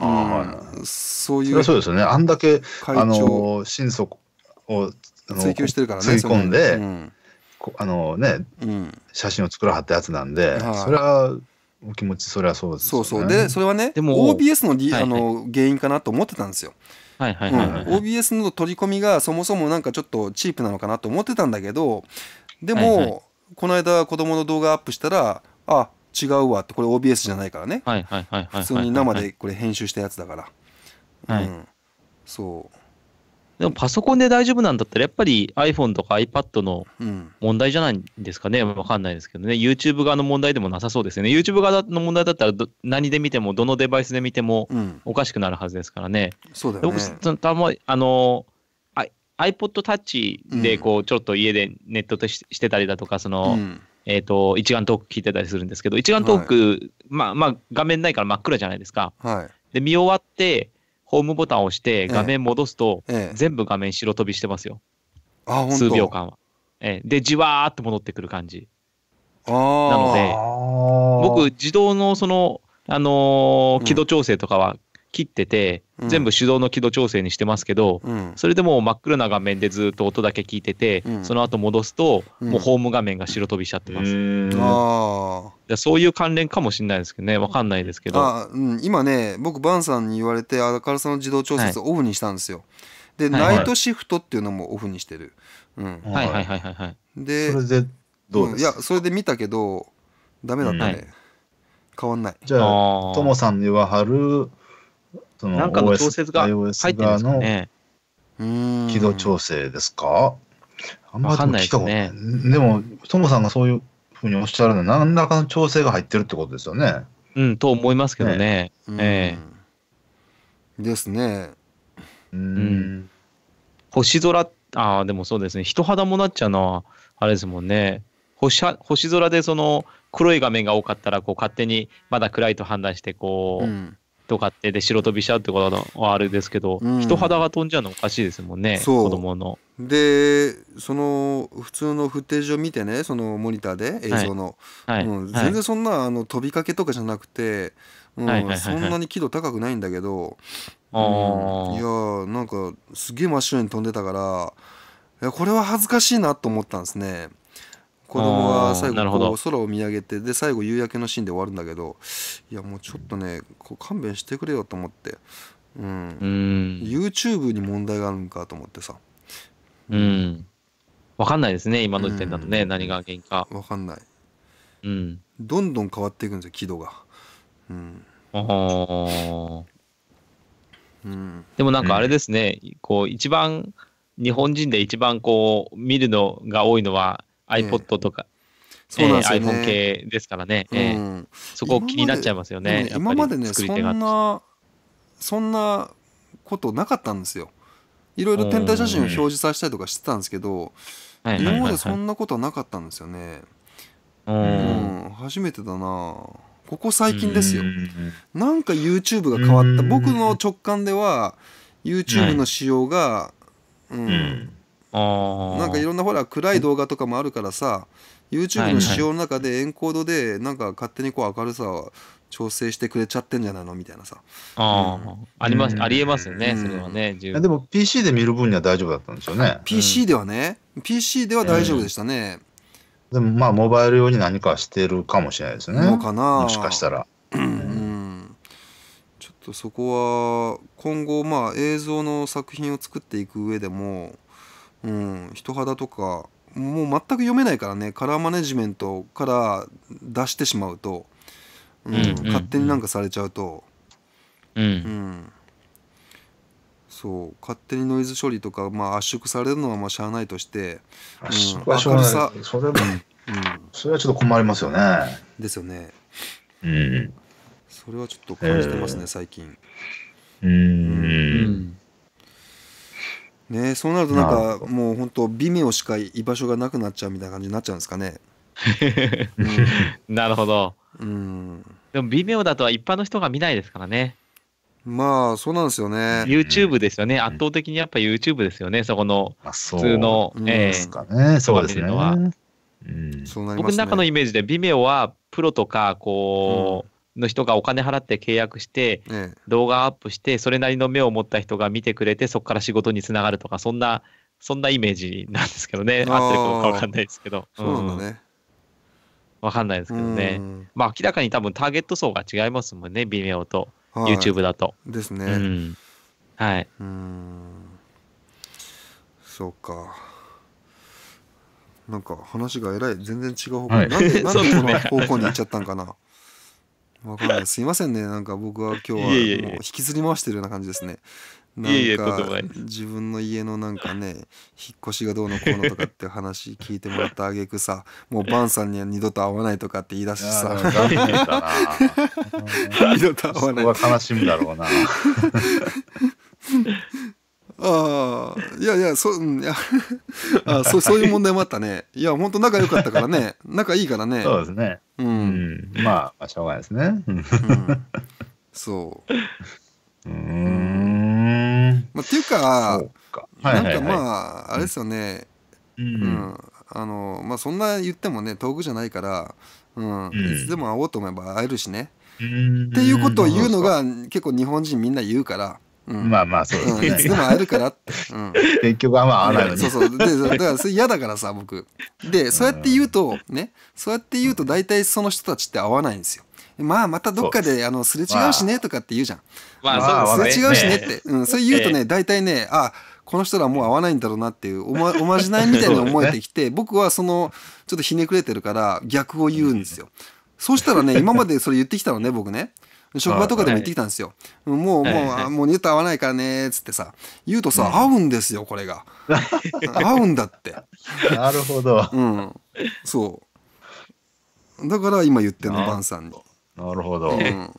うん、はそういうそうですよねあんだけあの心底を追求してるからね追い込んで、うあのね、うん、写真を作らはったやつなんで、はい、それはお気持ちそれはそうですね。そうそうでそれはねでも OBS の,、はいはい、あの原因かなと思ってたんですよ。OBS の取り込みがそもそもなんかちょっとチープなのかなと思ってたんだけどでも、はいはい、この間子供の動画アップしたらあ違うわってこれ OBS じゃないからね普通に生でこれ編集したやつだから、はい、うん、そうでもパソコンで大丈夫なんだったら、やっぱり iPhone とか iPad の問題じゃないんですかね、わ、うん、かんないですけどね、YouTube 側の問題でもなさそうですよね、YouTube 側の問題だったら何で見ても、どのデバイスで見てもおかしくなるはずですからね。うん、そうだよね僕たまあの iPod Touch でこうちょっと家でネットとししてたりだとか、その、うんえーと、と一眼トーク聞いてたりするんですけど一眼トーク、はい、まあまあ画面ないから真っ暗じゃないですか、はい、で見終わってホームボタンを押して画面戻すと、ええ、全部画面白飛びしてますよ。あ数秒間は。ええ、でじわーっと戻ってくる感じ。なので僕自動のその、あのー、輝度調整とかは切ってて、うん、全部手動の軌道調整にしてますけど、うん、それでも真っ黒な画面でずっと音だけ聞いてて、うん、その後戻すと、もうホーム画面が白飛びしちゃってます。ああそういう関連かもしれないですけどね、わかんないですけど。今ね、僕バンさんに言われて明るさの自動調節オフにしたんですよ。はい、で、ナイトシフトっていうのもオフにしてる。うん。はいはいはいはいはい。で、それでどうです、いや、それで見たけど、ダメだったね。はい、変わんない。じゃあ、ともさんにははるそのなんかの調節が入ってるんですかね。軌道調整ですかあんまり聞いたことない。でも、トモさんがそういうふうにおっしゃるのは、何らかの調整が入ってるってことですよね。うん、と思いますけどね。ねえー、ですね。うん。星空、ああ、でもそうですね。人肌もなっちゃうのは、あれですもんね。星星空でその黒い画面が多かったらこう勝手にまだ暗いと判断してこう、うん、とかってで白飛びしちゃうってことはあれですけど、うん、人肌が飛んじゃうのおかしいですもんね子供の。でその普通のフッテージを見てねそのモニターで映像の、はいうん、全然そんな、あの飛びかけとかじゃなくて、はいそんなに輝度高くないんだけど、うん、いやなんかすげえ真っ白に飛んでたからこれは恥ずかしいなと思ったんですね。子供は最後こう空を見上げてで最後夕焼けのシーンで終わるんだけどいやもうちょっとねこう勘弁してくれよと思って、うん、うん YouTube に問題があるんかと思ってさ。うん、分かんないですね今の時点だとね、何が原因か分かんない、うん、どんどん変わっていくんですよ軌道がうんあうん、でもなんかあれですね、うん、こう一番日本人で一番こう見るのが多いのは iPod とか、そうなんすよね、えー、iPhone 系ですからね、うん、そこ気になっちゃいますよね。今まで,、ね、そんなそんなことなかったんですよ。いろいろ天体写真を表示させたりとかしてたんですけど、今までそんなことはなかったんですよね。うん、初めてだなここ最近ですよ。なんか YouTube が変わった。僕の直感では YouTube の仕様が、うんなんかいろんなほら暗い動画とかもあるからさ YouTube の仕様の中でエンコードでなんか勝手にこう明るさを調整してくれちゃってんじゃないのみたいなさあうん、ありますありえますよね、うん、それはねでも PC で見る分には大丈夫だったんですよね PC ではね、うん、PC では大丈夫でしたね、でもまあモバイル用に何かしてるかもしれないですねかなもしかしたら、うんちょっとそこは今後まあ映像の作品を作っていく上でもうん、人肌とかもう全く読めないからねカラーマネジメントから出してしまうと、うん、うんうんうん、勝手になんかされちゃうと、うん、うん、そう勝手にノイズ処理とか、まあ、圧縮されるのはまあしゃあないとして、うん、それは、うん、それはちょっと困りますよね。ですよね。うん、それはちょっと感じてますね、えー、最近。うん、うんねそうなるとなんかもう本当微妙しか居場所がなくなっちゃうみたいな感じになっちゃうんですかね。うん、なるほど。うん、でも微妙だとは一般の人が見ないですからね。まあそうなんですよね。YouTube ですよね。圧倒的にやっぱ YouTube ですよね。そこの普通の、まあ、えー、そうですね。うん、僕の中のイメージで、微妙はプロとかこう、の人がお金払って契約して、動画アップしてそれなりの目を持った人が見てくれてそこから仕事につながるとかそんなそんなイメージなんですけどね合ってるかか分かんないですけど。そうなんだね、分かんないですけどね、まあ明らかに多分ターゲット層が違いますもんね、微妙と、はい、YouTube だと。ですね。うん、はい。うん。そうか。なんか話がえらい全然違う方向に、はい、なんでなんでこの方向に行っちゃったんかな。わかんないすいませんねなんか僕は今日はもう引きずり回してるような感じですねなんか自分の家のなんかね引っ越しがどうのこうのとかって話聞いてもらったあげくさもうバンさんには二度と会わないとかって言い出しさ 二度と会わないそこは悲しむだろうな ああいやいやそ,、うん、いや あそそういう問題もあったねいや本当仲良かったからね 仲いいからねそうですね、うん、うん、まあ、まあ、しょうがないですね、うん、そううんまあ、っていうかなんかまああれですよね、うん、うん、あのまあそんな言ってもね遠くじゃないから、うん、うん、いつでも会おうと思えば会えるしね、うん、っていうことを言うのが結構日本人みんな言うから、まあまあそうですね、いつでも会えるからうん、結局はまあ会わないのに。そうそう。で、だからそれ嫌だからさ、僕。で、そうやって言うと、ね、そうやって言うと大体その人たちって会わないんですよ。まあまたどっかであのすれ違うしねとかって言うじゃん。まあすれ違うしねって。うん、それ言うとね、大体ね、あ、この人らもう会わないんだろうなっていうおまおまじないみたいに思えてきて、僕はその、ちょっとひねくれてるから逆を言うんですよ。そうしたらね、今までそれ言ってきたのね、僕ね。職場とかでも行ってきたんですよ。はい、もう、もう、はい、もう二度と会わないからねっつってさ、言うとさ、合うんですよ、これが。合うんだって。なるほど。うん。そう。だから今言ってんの、バンさんに。なるほど。うん。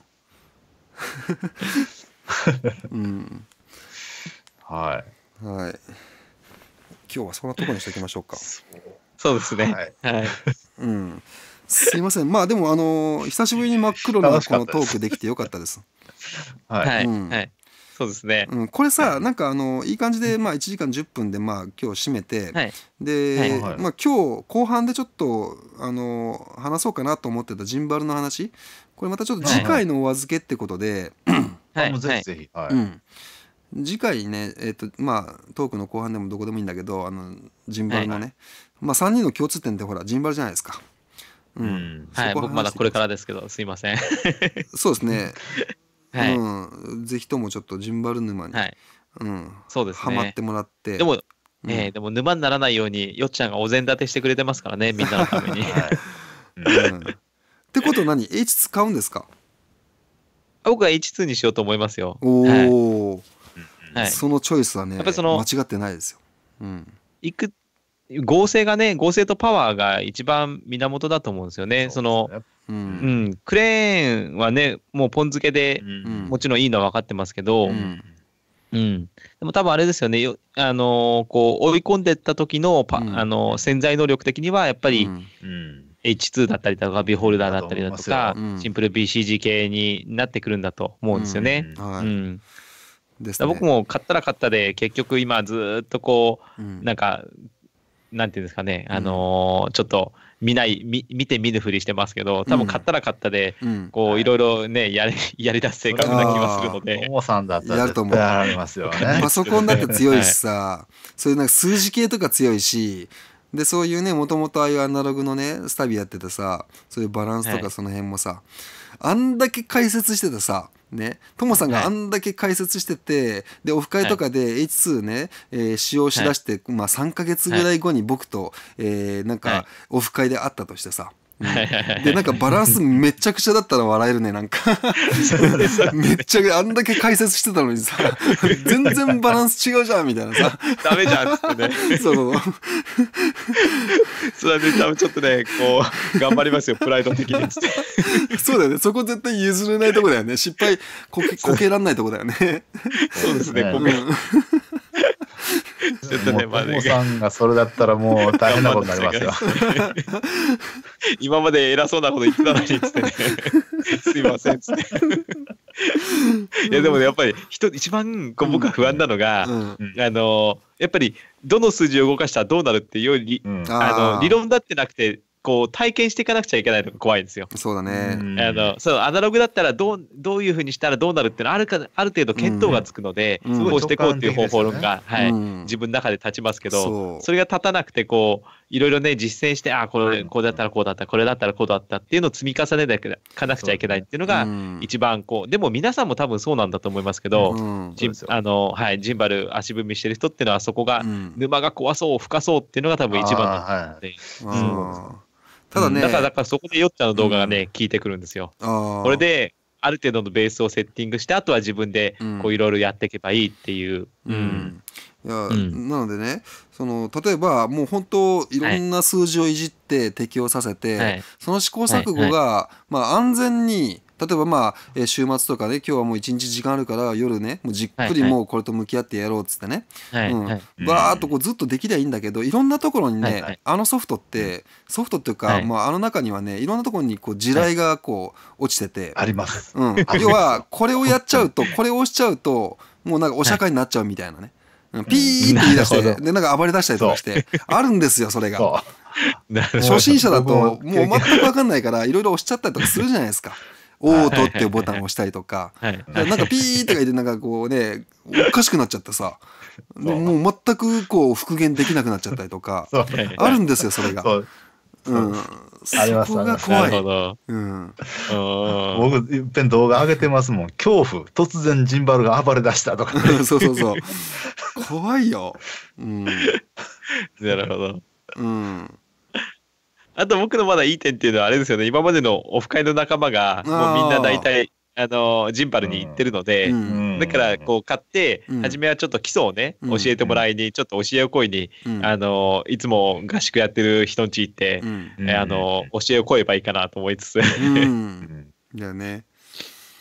うん、はい。はい。今日はそんなとこにしておきましょうか。そうですね。はい。はい、うん。すいません。まあでも、あのー、久しぶりに真っ黒なこのトークできてよかったです。はい、うん、はい。そうですね、うん、これさなんかあのいい感じで、まあ、1時間10分で、まあ、今日締めて、はい、で、はいまあ、今日後半でちょっとあの話そうかなと思ってたジンバルの話これまたちょっと次回のお預けってことで、はい、ぜひぜひ、はいうん、次回ね、えーとまあ、トークの後半でもどこでもいいんだけどあのジンバルのね、はいはい、まあ、3人の共通点ってほらジンバルじゃないですか。うん、はい、僕まだこれからですけど、すいません。そうですね。はい、うん、ぜひともちょっとジンバル沼に、はい、うん、そうですね。ハってもらって。でも、うん、えー、でも沼にならないように、よっちゃんがお膳立てしてくれてますからね、みんなのために。うん、ってこと何チ使うんですか僕は H2 にしようと思いますよ。おお、はい、そのチョイスはね、やっぱその間違ってないですよ。うん、いく合成がね、合成とパワーが一番源だと思うんですよね。そ、ね、の、うん、うん、クレーンはね、もうポン付けで、うん、もちろんいいのは分かってますけど、うん、うん、でも多分あれですよね、よあのー、こう追い込んでった時のあのー、潜在能力的には、やっぱり、H2 だったりとか、ビホルダーだったりだとか、シンプル BCG 系になってくるんだと思うんですよね。うん僕も買ったら買ったで結局今ずっとこう、なんかなんていうんですかね、あのー、ちょっと見ない見見て見ぬふりしてますけど多分買ったら買ったで、うん、こう、はい、ろいろねやり やりだす性格な気がするのでもさんだったら絶対ありますよね パソコンだって強いしさ、はい、そういうなんか数字系とか強いしでそういうねもともとああいうアナログのねスタビやってたさそういうバランスとかその辺もさ、はい、あんだけ解説してたさね、トモさんがあんだけ解説してて、はい、で、オフ会とかで H2 ね、えー、使用しだして、まあ3ヶ月ぐらい後に僕と、えー、なんか、オフ会で会ったとしてさ、で、なんかバランスめちゃくちゃだったら笑えるね、なんかめっちゃ、あんだけ解説してたのにさ、全然バランス違うじゃん、みたいなさ。ダメじゃん、つってね。そうそうそう。そちょっとね、こう、頑張りますよ、プライド的に。そうだよね、そこ絶対譲れないとこだよね。失敗、こけ、こけらんないとこだよね。そうですね、こけ。ちょっとね、まあ、ね、さんがそれだったらもう大変なことになりますよ。今まで偉そうなこと言ってたのに、つってね。すいません、つって。いや、でもね、やっぱり人、一番こう僕は不安なのが、うんうん、あの、やっぱり、どの数字を動かしたらどうなるっていうより、うん、あの理論だってなくてこう体験していかなくちゃいけないのが怖いんですよ。そうだね。あのそうアナログだったらどうどういうふうにしたらどうなるっていうのはあるかある程度見当がつくので、うん、こうしていこうっていう方法論が、はい、うん、自分の中で立ちますけどそれが立たなくてこういろいろね実践してあこれこうだったらこうだったこれだったらこうだったっていうのを積み重ねていかなくちゃいけないっていうのが一番こう、うん、でも皆さんも多分そうなんだと思いますけど、ジンあのはいジンバル足踏みしてる人っていうのはそこが、沼が怖そう深そうっていうのが多分一番なんで。はい、うんただね、うん、だからだからそこでよっちゃんの動画がね、うん、聞いてくるんですよ。これである程度のベースをセッティングしてあとは自分でこういろいろやっていけばいいっていう。うん、いや、うん、なのでねその例えばもう本当いろんな数字をいじって適用させて、はい、その試行錯誤が、はいはい、まあ、安全に例えばまあ週末とかね今日はもう一日時間あるから夜ねもうじっくりもうこれと向き合ってやろうっつってね、はうん、バーっとこうずっとできりゃいいんだけどいろんなところにね、はいはい、あのソフトってソフトっていうか、はい、まあ、あの中にはねいろんなところにこう地雷がこう落ちてて、あります、うん、要はこれをやっちゃうとこれを押しちゃうともうなんかお釈迦になっちゃうみたいなね。ピーって言い出して、で、なんか暴れ出したりとかして、あるんですよ、それが。初心者だと、もう全く分かんないから、いろいろ押しちゃったりとかするじゃないですか。おお」とってボタンを押したりとか、なんかピーって書いてなんかこうね、おかしくなっちゃってさ、もう全くこう復元できなくなっちゃったりとか、あるんですよ、それが。うん。そこが怖い。うん。僕、いっぺん動画上げてますもん。恐怖、突然ジンバルが暴れ出したとか。そうそうそう。怖いよ。うん。なるほど。うん。あと僕のまだいい点っていうのはあれですよね、今までのオフ会の仲間が、もうみんな大体、あのジンバルに行ってるので、うん、だからこう買って、うん、初めはちょっと基礎をね、教えてもらいにちょっと教えをこいに、うん、あのいつも合宿やってる人んち行って、あの教えをこえばいいかなと思いつつ、だよね、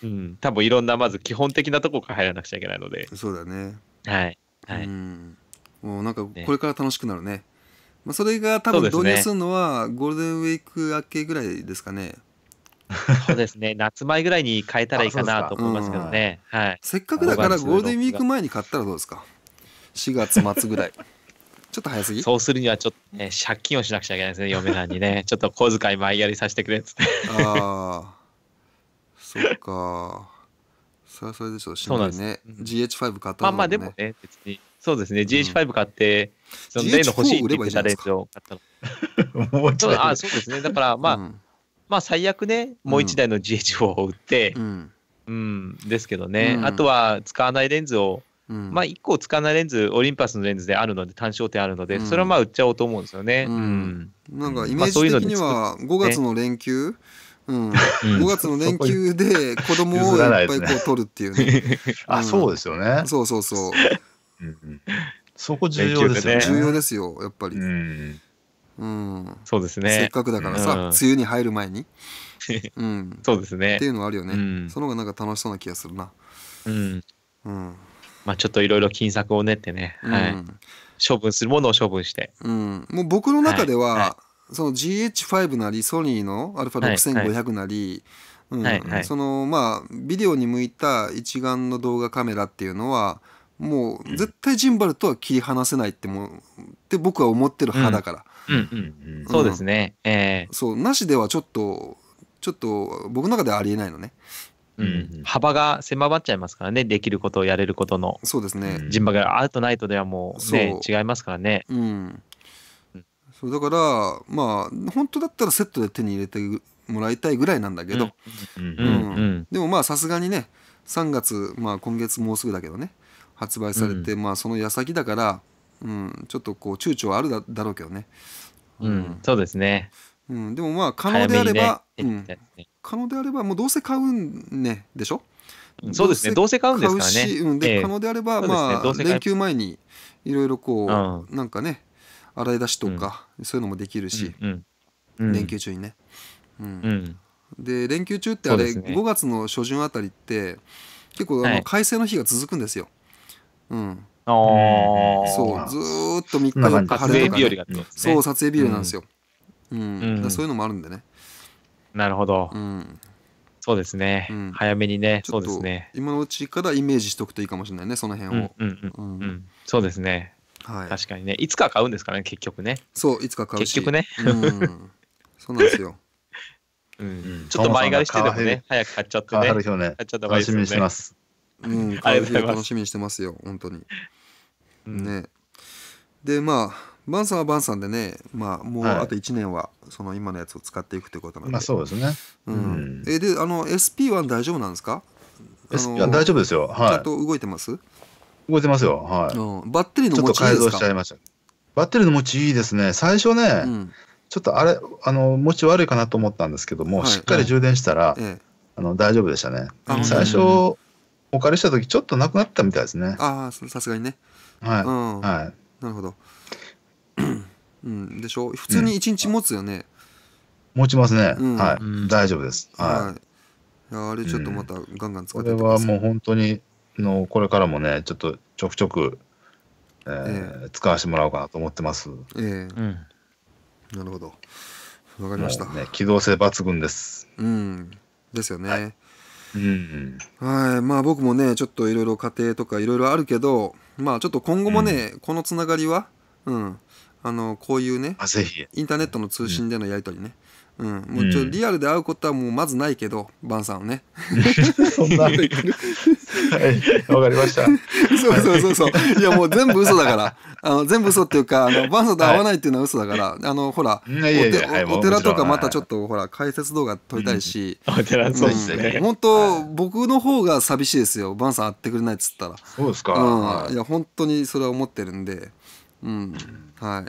うん、多分いろんなまず基本的なとこから入らなくちゃいけないのでそうだねはい、はいもうなんかこれから楽しくなるねまあ、それが多分導入するのはゴールデンウィーク明けぐらいですかね。そうですね、夏前ぐらいに変えたらいいかなと思いますけどね、うん、はい、せっかくだからゴールデンウィーク前に買ったらどうですか、4月末ぐらい。ちょっと早すぎそうするにはちょっと、ね、借金をしなくちゃいけないですね、嫁さんにね、ちょっと小遣い前やりさせてくれっって。ああ、そっか。それはそれでしょっしんね。GH5 買ったら、ね、まあまあでもね、別に。そうですね、GH5 買って、うん、その例の欲しいって言ってたレンズを買ったの。うあ、そうですね。だから、まあ、うん、まあ、最悪ね、もう一台の GH4 を売って、うん、うん、ですけどね、あとは使わないレンズを、まあ、1個使わないレンズ、オリンパスのレンズであるので、単焦点あるので、それはまあ、売っちゃおうと思うんですよね。うんなんか、イメージ的には、5月の連休、うん、5 月の連休で子供をいっぱいこう取るっていうね。あ、そうですよね。そうそうそう。そこ重要ですね。重要ですよ、やっぱり。うん。そうですね。せっかくだからさ、梅雨に入る前に。うん。そうですね。っていうのはあるよね。その方がなんか楽しそうな気がするな。うん。まあちょっといろいろ金策を練ってね、うん、はい。処分するものを処分して。うん。もう僕の中では、その GH5 なり、ソニーの α6500 なり、うん、そのまあビデオに向いた一眼の動画カメラっていうのは、もう絶対ジンバルとは切り離せないってもって僕は思ってる派だから、うんうんうん、そうですね、えー、そうなしではちょっとちょっと僕の中ではありえないのね、うん、幅が狭まっちゃいますからねできることをやれることのそうですねジンバルがアウトナイトではもう、ね,、違いますからねうんそうだからまあ本当だったらセットで手に入れてもらいたいぐらいなんだけどでもまあさすがにね3月まあ今月もうすぐだけどね発売されて、うん、まあその矢先だから、うん、ちょっとこう躊躇はあるだだろうけどね、うん、うん、そうですね、うん、でもまあ可能であれば、ね、うん、可能であればもうどうせ買うんねでしょそうですねどうせ買うんですからね、うん、で、可能であれば、まあ、連休前にいろいろこう、うん、なんかね洗い出しとか、そういうのもできるし、うん連休中にね、うんで連休中ってあれ、ね、5月の初旬あたりって結構あの、はい、快晴の日が続くんですよ、うん。ああ。そう、ずーっと3日4日晴れとか、ね、撮影日和が、ね、そう、撮影日和なんですよ。うん。うん、そういうのもあるんでね。なるほど。うん。そうですね、うん、早めにね、そうですね。今のうちからイメージしておくといいかもしれないね、その辺を。そうですね、はい。確かにね、いつか買うんですからね、結局ね。そう、いつか買う結局ね。うん、そうなんですよ。うん、ちょっと前借りしてでもね、早く買っちゃってね。買っちゃった方がいいですね。楽しみにします。うん、う楽しみにしてますよ、本当に。うん、ね。で、まあ、バンさんはバンさんでね、まあ、もうあと1年は、その今のやつを使っていくということなんで。まあ、そうですね。うん。え、で、あの、SP1 大丈夫なんですか ?SP1 大丈夫ですよ。はい。ちゃんと動いてます動いてますよ。はい。うん、バッテリーの持ちいいちょっと改造しちゃいました。バッテリーの持ちいいですね。最初ね、うん、ちょっとあれ、あの、持ち悪いかなと思ったんですけども、はい、しっかり充電したら、はい、あの大丈夫でしたね。最初、お借りした時ちょっとなくなったみたいですねああさすがにねはい、うんはいなるほど うんでしょ普通に1日持つよね、持ちますね、うんはい、うん大丈夫ですははいいやあれちょっとまたガンガン使こってれってはもう本当にのこれからもねちょっとちょくちょく、えー使わせてもらおうかなと思ってますえうん。えなるほどわかりました、ね機動性抜群ですうんですよね、はいうん、はいまあ僕もねちょっといろいろ家庭とかいろいろあるけどまあちょっと今後もね、うん、このつながりは、うん、あのこういうねインターネットの通信でのやり取りね、うん、もうちょ、リアルで会うことはもうまずないけどバンさんをね そんな はいわかりましたそうそうそうそういやもう全部嘘だから あの全部嘘っていうかあのバンさんと会わないっていうのは嘘だから、はい、あのほらお寺とかまたちょっとほら解説動画撮りたいし、うん、お寺そうですね、うん、本当、僕の方が寂しいですよバンさん会ってくれないっつったらそうですか、うん、いや本当にそれは思ってるんでうんは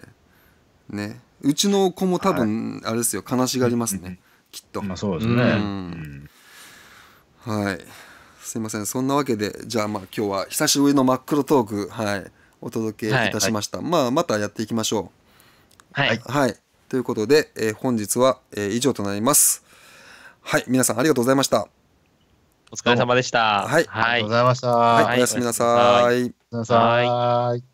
いねうちの子も多分あれですよ悲しがりますねきっとまあそうですね、うんはいすいませんそんなわけでじゃあまあ今日は久しぶりの真っ黒トークはいお届けいたしました、はいはい、まあまたやっていきましょうはい、はい、ということで、えー、本日は、えー、以上となりますはい皆さんありがとうございましたお疲れ様でしたはい、はい、ありがとうございました、はい、おやすみなさい、おやすみなさい